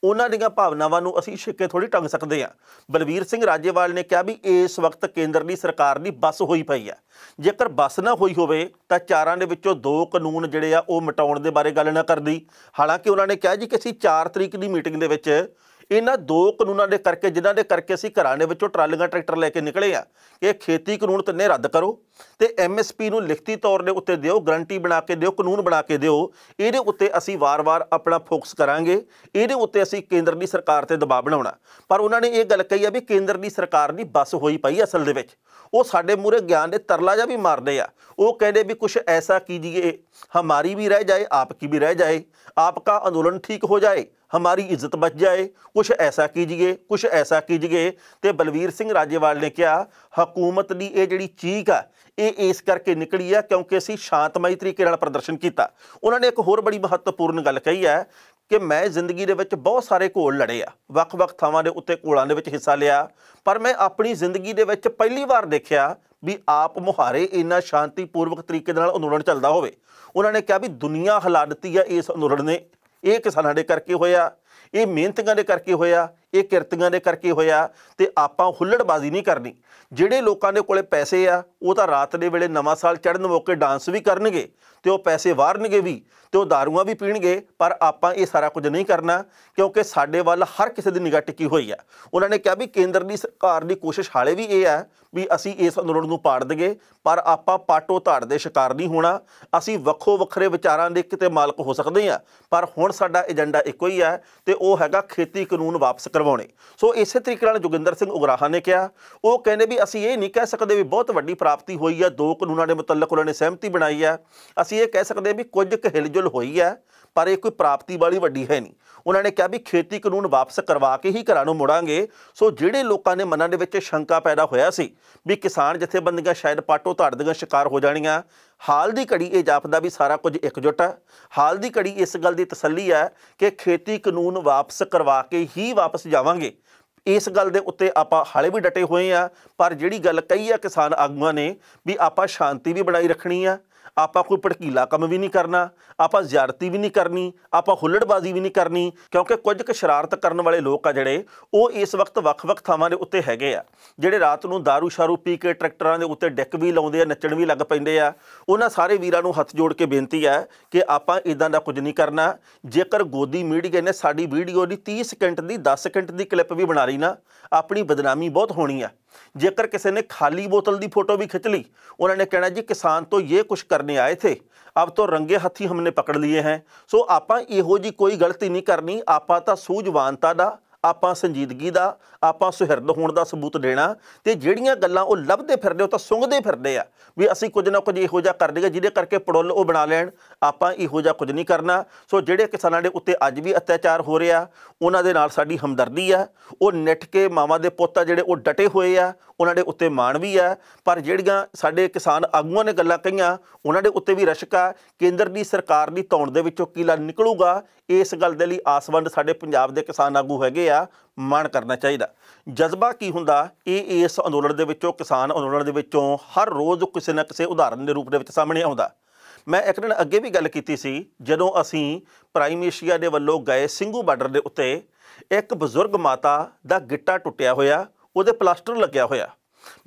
ਉਹਨਾਂ ਦੀਆਂ ਭਾਵਨਾਵਾਂ ਨੂੰ ਅਸੀਂ ਛਿੱਕੇ ਥੋੜੀ ਟੰਗ ਸਕਦੇ ਆ ਬਲਵੀਰ ਸਿੰਘ ਰਾਜੇਵਾਲ ਨੇ ਕਿਹਾ ਵੀ ਇਸ ਵਕਤ ਕੇਂਦਰ ਦੀ ਸਰਕਾਰ ਦੀ ਬਸ ਹੋਈ ਪਈ ਆ ਜੇਕਰ ਬਸ ਨਾ ਹੋਈ ਹੋਵੇ ਤਾਂ ਚਾਰਾਂ ਦੇ ਵਿੱਚੋਂ ਦੋ ਕਾਨੂੰਨ ਜਿਹੜੇ ਆ ਉਹ ਮਟਾਉਣ ਦੇ ਬਾਰੇ ਗੱਲ ਨਾ ਕਰਦੀ ਹਾਲਾਂਕਿ ਉਹਨਾਂ ਨੇ ਕਿਹਾ ਜੀ ਕਿ ਅਸੀਂ 4 ਤਰੀਕ ਦੀ ਮੀਟਿੰਗ ਦੇ ਵਿੱਚ ਇਹਨਾਂ ਦੋ ਕਾਨੂੰਨਾਂ ਦੇ ਕਰਕੇ ਜਿਨ੍ਹਾਂ ਦੇ ਕਰਕੇ ਅਸੀਂ ਘਰਾਂ ਦੇ ਵਿੱਚੋਂ ਟਰਾਲੀਆਂ ਟਰੈਕਟਰ ਲੈ ਕੇ ਨਿਕਲੇ ਆ ਇਹ ਖੇਤੀ ਕਾਨੂੰਨ ਤਿੰਨੇ ਰੱਦ ਕਰੋ ਤੇ ਐਮਐਸਪੀ ਨੂੰ ਲਿਖਤੀ ਤੌਰ ਦੇ ਉੱਤੇ ਦਿਓ ਗਰੰਟੀ ਬਣਾ ਕੇ ਦਿਓ ਕਾਨੂੰਨ ਬਣਾ ਕੇ ਦਿਓ ਇਹਦੇ ਉੱਤੇ ਅਸੀਂ ਵਾਰ-ਵਾਰ ਆਪਣਾ ਫੋਕਸ ਕਰਾਂਗੇ ਇਹਦੇ ਉੱਤੇ ਅਸੀਂ ਕੇਂਦਰ ਦੀ ਸਰਕਾਰ ਤੇ ਦਬਾਅ ਬਣਾਉਣਾ ਪਰ ਉਹਨਾਂ ਨੇ ਇਹ ਗੱਲ ਕਹੀ ਆ ਵੀ ਕੇਂਦਰ ਦੀ ਸਰਕਾਰ ਦੀ ਬਸ ਹੋਈ ਪਈ ਅਸਲ ਦੇ ਵਿੱਚ ਉਹ ਸਾਡੇ ਮੂਰੇ ਗਿਆਨ ਦੇ ਤਰਲਾ ਜਾਂ ਵੀ ਮਾਰਦੇ ਆ ਉਹ ਕਹਿੰਦੇ ਵੀ ਕੁਝ ਐਸਾ ਕੀਜੀਏ ਹਮਾਰੀ ਵੀ ਰਹਿ ਜਾਏ ਆਪਕੀ ਵੀ ਰਹਿ ਜਾਏ ਆਪਕਾ ਅੰਦੋਲਨ ਠੀਕ ਹੋ ਜਾਏ ਬਚ ਜਾਏ ਕੁਝ ਐਸਾ ਕੀ ਜੀਏ ਕੁਝ ਐਸਾ ਕੀ ਜੀਏ ਤੇ ਬਲਵੀਰ ਸਿੰਘ ਰਾਜੇਵਾਲ ਨੇ ਕਿਹਾ ਹਕੂਮਤ ਦੀ ਇਹ ਜਿਹੜੀ ਚੀਕ ਆ ਇਹ ਇਸ ਕਰਕੇ ਨਿਕਲੀ ਆ ਕਿਉਂਕਿ ਅਸੀਂ ਸ਼ਾਂਤਮਈ ਤਰੀਕੇ ਨਾਲ ਪ੍ਰਦਰਸ਼ਨ ਕੀਤਾ ਉਹਨਾਂ ਨੇ ਇੱਕ ਹੋਰ ਬੜੀ ਮਹੱਤਵਪੂਰਨ ਗੱਲ ਕਹੀ ਹੈ ਕਿ ਮੈਂ ਜ਼ਿੰਦਗੀ ਦੇ ਵਿੱਚ ਬਹੁਤ ਸਾਰੇ ਘੋਲ ਲੜੇ ਆ ਵੱਖ-ਵੱਖ ਥਾਵਾਂ ਦੇ ਉੱਤੇ ਘੋਲਾਂ ਦੇ ਵਿੱਚ ਹਿੱਸਾ ਲਿਆ ਪਰ ਮੈਂ ਆਪਣੀ ਜ਼ਿੰਦਗੀ ਦੇ ਵਿੱਚ ਪਹਿਲੀ ਵਾਰ ਦੇਖਿਆ ਵੀ ਆਪ ਮੁਹਾਰੇ ਇੰਨਾ ਸ਼ਾਂਤੀਪੂਰਵਕ ਤਰੀਕੇ ਨਾਲ ਅੰਦੋਲਨ ਚੱਲਦਾ ਹੋਵੇ ਉਹਨਾਂ ਨੇ ਕਿਹਾ ਵੀ ਦੁਨੀਆ ਹਲਾ ਦਿੱਤੀ ਆ ਇਸ ਅੰਦੋਲਨ ਨੇ ਇਹ ਕਿਸਾਨਾਂ ਦੇ ਕਰਕੇ ਹੋਇਆ ਇਹ ਮਿਹਨਤਾਂ ਦੇ ਕਰਕੇ ਹੋਇਆ ਇਹ ਕਿਰਤੀਆਂ ਦੇ ਕਰਕੇ ਹੋਇਆ ਤੇ ਆਪਾਂ ਹੁੱਲੜਬਾਜ਼ੀ ਨਹੀਂ ਕਰਨੀ ਜਿਹੜੇ ਲੋਕਾਂ ਦੇ ਕੋਲੇ ਪੈਸੇ ਆ ਉਹ ਤਾਂ ਰਾਤ ਦੇ ਵੇਲੇ ਨਵਾਂ ਸਾਲ ਚੜ੍ਹਨ ਮੌਕੇ ਡਾਂਸ ਵੀ ਕਰਨਗੇ ਤੇ ਉਹ ਪੈਸੇ ਵਾਰਨਗੇ ਵੀ ਤੇ ਉਹ ਦਾਰੂਆਂ ਵੀ ਪੀਣਗੇ ਪਰ ਆਪਾਂ ਇਹ ਸਾਰਾ ਕੁਝ ਨਹੀਂ ਕਰਨਾ ਕਿਉਂਕਿ ਸਾਡੇ ਵੱਲ ਹਰ ਕਿਸੇ ਦੀ ਨਿਗਾਹ ਟਿਕੀ ਹੋਈ ਆ ਉਹਨਾਂ ਨੇ ਕਿਹਾ ਵੀ ਕੇਂਦਰ ਦੀ ਸਰਕਾਰ ਦੀ ਕੋਸ਼ਿਸ਼ ਹਾਲੇ ਵੀ ਇਹ ਆ ਵੀ ਅਸੀਂ ਇਸ ਅੰਦੋਲਨ ਨੂੰ ਪਾੜ ਦਗੇ ਪਰ ਆਪਾਂ ਪਾਟੋ ਧਾੜ ਦੇ ਸ਼ਿਕਾਰ ਨਹੀਂ ਹੋਣਾ ਅਸੀਂ ਵੱਖੋ ਵੱਖਰੇ ਵਿਚਾਰਾਂ ਦੇ ਕਿਤੇ ਮਾਲਕ ਹੋ ਸਕਦੇ ਆ ਪਰ ਹੁਣ ਸਾਡਾ ਏਜੰਡਾ ਇੱਕੋ ਹੀ ਆ ਤੇ ਉਹ ਹੈਗਾ ਖੇਤੀ ਕਾਨੂੰਨ ਵਾਪਸ ਕਰਵਾਉਣੇ ਸੋ ਇਸੇ ਤਰੀਕੇ ਨਾਲ ਜੋਗਿੰਦਰ ਸਿੰਘ ਉਗਰਾਹਾ ਨੇ ਕਿਹਾ ਉਹ ਕਹਿੰਦੇ ਵੀ ਅਸੀਂ ਇਹ ਨਹੀਂ ਕਹਿ ਸਕਦੇ ਵੀ ਬਹੁਤ ਵੱਡੀ ਪ੍ਰਾਪਤੀ ਹੋਈ ਹੈ ਦੋ ਕਾਨੂੰਨਾਂ ਦੇ ਮੁਤਲਕ ਉਹਨਾਂ ਨੇ ਸਹਿਮਤੀ ਬਣਾਈ ਹੈ ਅਸੀਂ ਇਹ ਕਹਿ ਸਕਦੇ ਵੀ ਕੁਝ ਕੁ ਹਿਲਜੁਲ ਹੋਈ ਹੈ ਪਰ ਇਹ ਕੋਈ ਪ੍ਰਾਪਤੀ ਵਾਲੀ ਵੱਡੀ ਹੈ ਨਹੀਂ ਉਹਨਾਂ ਨੇ ਕਿਹਾ ਵੀ ਖੇਤੀ ਕਾਨੂੰਨ ਵਾਪਸ ਕਰਵਾ ਕੇ ਹੀ ਘਰਾਂ ਨੂੰ ਮੁੜਾਂਗੇ ਸੋ ਜਿਹੜੇ ਲੋਕਾਂ ਨੇ ਮਨਾਂ ਦੇ ਵਿੱਚ ਸ਼ੰਕਾ ਪੈਦਾ ਹੋਇਆ ਸੀ ਵੀ ਕਿਸਾਨ ਜਥੇਬੰਦੀਆਂ ਸ਼ਾਇਦ ਪਾਟੋ ਧੜ ਦੀਆਂ ਸ਼ਿਕਾਰ ਹੋ ਜਾਣੀਆਂ ਹਾਲ ਦੀ ਘੜੀ ਇਹ ਜਾਪਦਾ ਵੀ ਸਾਰਾ ਕੁਝ ਇਕਜੁੱਟ ਹੈ ਹਾਲ ਦੀ ਘੜੀ ਇਸ ਗੱਲ ਦੀ ਤਸੱਲੀ ਹੈ ਕਿ ਖੇਤੀ ਕਾਨੂੰਨ ਵਾਪਸ ਕਰਵਾ ਕੇ ਹੀ ਵਾਪਸ ਜਾਵਾਂਗੇ ਇਸ ਗੱਲ ਦੇ ਉੱਤੇ ਆਪਾਂ ਹਾਲੇ ਵੀ ਡਟੇ ਹੋਏ ਆ ਪਰ ਜਿਹੜੀ ਗੱਲ ਕਹੀ ਆ ਕਿਸਾਨ ਆਗੂਆਂ ਨੇ ਵੀ ਆਪਾਂ ਸ਼ਾਂਤੀ ਵੀ ਬਣਾਈ ਰੱਖਣੀ ਆ ਆਪਾਂ ਕੋਈ ਭੜਕੀਲਾ ਕੰਮ ਵੀ ਨਹੀਂ ਕਰਨਾ ਆਪਾਂ ਜ਼ਿਆਰਤੀ ਵੀ ਨਹੀਂ ਕਰਨੀ ਆਪਾਂ ਹੁੱਲੜਬਾਜ਼ੀ ਵੀ ਨਹੀਂ ਕਰਨੀ ਕਿਉਂਕਿ ਕੁਝ ਕੁ ਸ਼ਰਾਰਤ ਕਰਨ ਵਾਲੇ ਲੋਕ ਆ ਜਿਹੜੇ ਉਹ ਇਸ ਵਕਤ ਵੱਖ-ਵੱਖ ਥਾਵਾਂ ਦੇ ਉੱਤੇ ਹੈਗੇ ਆ ਜਿਹੜੇ ਰਾਤ ਨੂੰ दारू ਸ਼ਾਰੂ ਪੀ ਕੇ ਟਰੈਕਟਰਾਂ ਦੇ ਉੱਤੇ ਡੈਕ ਵੀ ਲਾਉਂਦੇ ਆ ਨੱਚਣ ਵੀ ਲੱਗ ਪੈਂਦੇ ਆ ਉਹਨਾਂ ਸਾਰੇ ਵੀਰਾਂ ਨੂੰ ਹੱਥ ਜੋੜ ਕੇ ਬੇਨਤੀ ਹੈ ਕਿ ਆਪਾਂ ਇਦਾਂ ਦਾ ਕੁਝ ਨਹੀਂ ਕਰਨਾ ਜੇਕਰ ਗੋਦੀ ਮੀਡੀਆ ਨੇ ਸਾਡੀ ਵੀਡੀਓ ਦੀ 30 ਸਕਿੰਟ ਦੀ 10 ਸਕਿੰਟ ਦੀ ਕਲਿੱਪ ਵੀ ਬਣਾ ਲਈ ਨਾ ਆਪਣੀ ਬਦਨਾਮੀ ਬਹੁਤ ਹੋਣੀ ਆ ਜੇਕਰ ਕਿਸੇ ਨੇ ਖਾਲੀ ਬੋਤਲ ਦੀ ਫੋਟੋ ਵੀ ਖਿੱਚ ਲਈ ਉਹਨਾਂ ਨੇ ਕਹਿਣਾ ਜੀ ਕਿਸਾਨ ਤੋਂ ਇਹ ਕੁਝ ਕਰਨੇ ਆਏ ਥੇ ਅਬ ਤੋਂ ਰੰਗੇ ਹੱਥੀ ਹਮਨੇ ਪਕੜ ਲਏ ਹੈ ਸੋ ਆਪਾਂ ਇਹੋ ਜੀ ਕੋਈ ਗਲਤੀ ਨਹੀਂ ਕਰਨੀ ਆਪਾਂ ਤਾਂ ਸੂਝਵਾਨਤਾ ਦਾ ਆਪਾਂ ਸੰਜੀਦਗੀ ਦਾ ਆਪਾਂ ਸੁਹਿਰਦ ਹੋਣ ਦਾ ਸਬੂਤ ਦੇਣਾ ਤੇ ਜਿਹੜੀਆਂ ਗੱਲਾਂ ਉਹ ਲੱਭਦੇ ਫਿਰਦੇ ਉਹ ਤਾਂ ਸੁੰਘਦੇ ਫਿਰਦੇ ਆ ਵੀ ਅਸੀਂ ਕੁਝ ਨਾ ਕੁਝ ਇਹੋ ਜਿਹਾ ਕਰ ਲਈਏ ਜਿਹਦੇ ਕਰਕੇ ਪੜੋਲ ਉਹ ਬਣਾ ਲੈਣ ਆਪਾਂ ਇਹੋ ਜਿਹਾ ਕੁਝ ਨਹੀਂ ਕਰਨਾ ਸੋ ਜਿਹੜੇ ਕਿਸਾਨਾਂ ਦੇ ਉੱਤੇ ਅੱਜ ਵੀ ਅਤਿਆਚਾਰ ਹੋ ਰਿਹਾ ਉਹਨਾਂ ਦੇ ਨਾਲ ਸਾਡੀ ਹਮਦਰਦੀ ਆ ਉਹ ਨਿੱਠ ਕੇ ਮਾਵਾ ਦੇ ਪੁੱਤ ਆ ਜਿਹੜੇ ਉਹ ਡਟੇ ਹੋਏ ਆ ਉਹਨਾਂ ਦੇ ਉੱਤੇ ਮਾਣ ਵੀ ਆ ਪਰ ਜਿਹੜੀਆਂ ਸਾਡੇ ਕਿਸਾਨ ਆਗੂਆਂ ਨੇ ਗੱਲਾਂ ਕਹੀਆਂ ਉਹਨਾਂ ਦੇ ਉੱਤੇ ਵੀ ਰਸ਼ਕ ਆ ਕੇਂਦਰ ਦੀ ਸਰਕਾਰ ਦੀ ਤੌਣ ਦੇ ਵਿੱਚੋਂ ਕੀਲਾ ਨਿਕਲੂਗਾ ਇਸ ਗੱਲ ਦੇ ਲਈ ਆਸਵੰਦ ਸਾਡੇ ਪੰਜਾਬ ਦੇ ਕਿਸਾਨ ਆਗੂ ਹੈਗੇ ਆ ਮਾਣ ਕਰਨਾ ਚਾਹੀਦਾ ਜਜ਼ਬਾ ਕੀ ਹੁੰਦਾ ਇਹ ਇਸ ਅੰਦੋਲਨ ਦੇ ਵਿੱਚੋਂ ਕਿਸਾਨ ਅੰਦੋਲਨ ਦੇ ਵਿੱਚੋਂ ਹਰ ਰੋਜ਼ ਕਿਸੇ ਨਾ ਕਿਸੇ ਉਦਾਹਰਨ ਦੇ ਰੂਪ ਦੇ ਵਿੱਚ ਸਾਹਮਣੇ ਆਉਂਦਾ ਮੈਂ ਇੱਕ ਦਿਨ ਅੱਗੇ ਵੀ ਗੱਲ ਕੀਤੀ ਸੀ ਜਦੋਂ ਅਸੀਂ ਪ੍ਰਾਈਮ ਏਸ਼ੀਆ ਦੇ ਵੱਲੋਂ ਗਏ ਸਿੰਘੂ ਬਾਰਡਰ ਦੇ ਉੱਤੇ ਇੱਕ ਬਜ਼ੁਰਗ ਮਾਤਾ ਦਾ ਗਿੱਟਾ ਟੁੱਟਿਆ ਹੋਇਆ ਉਹਦੇ ਪਲਾਸਟਰ ਲੱਗਿਆ ਹੋਇਆ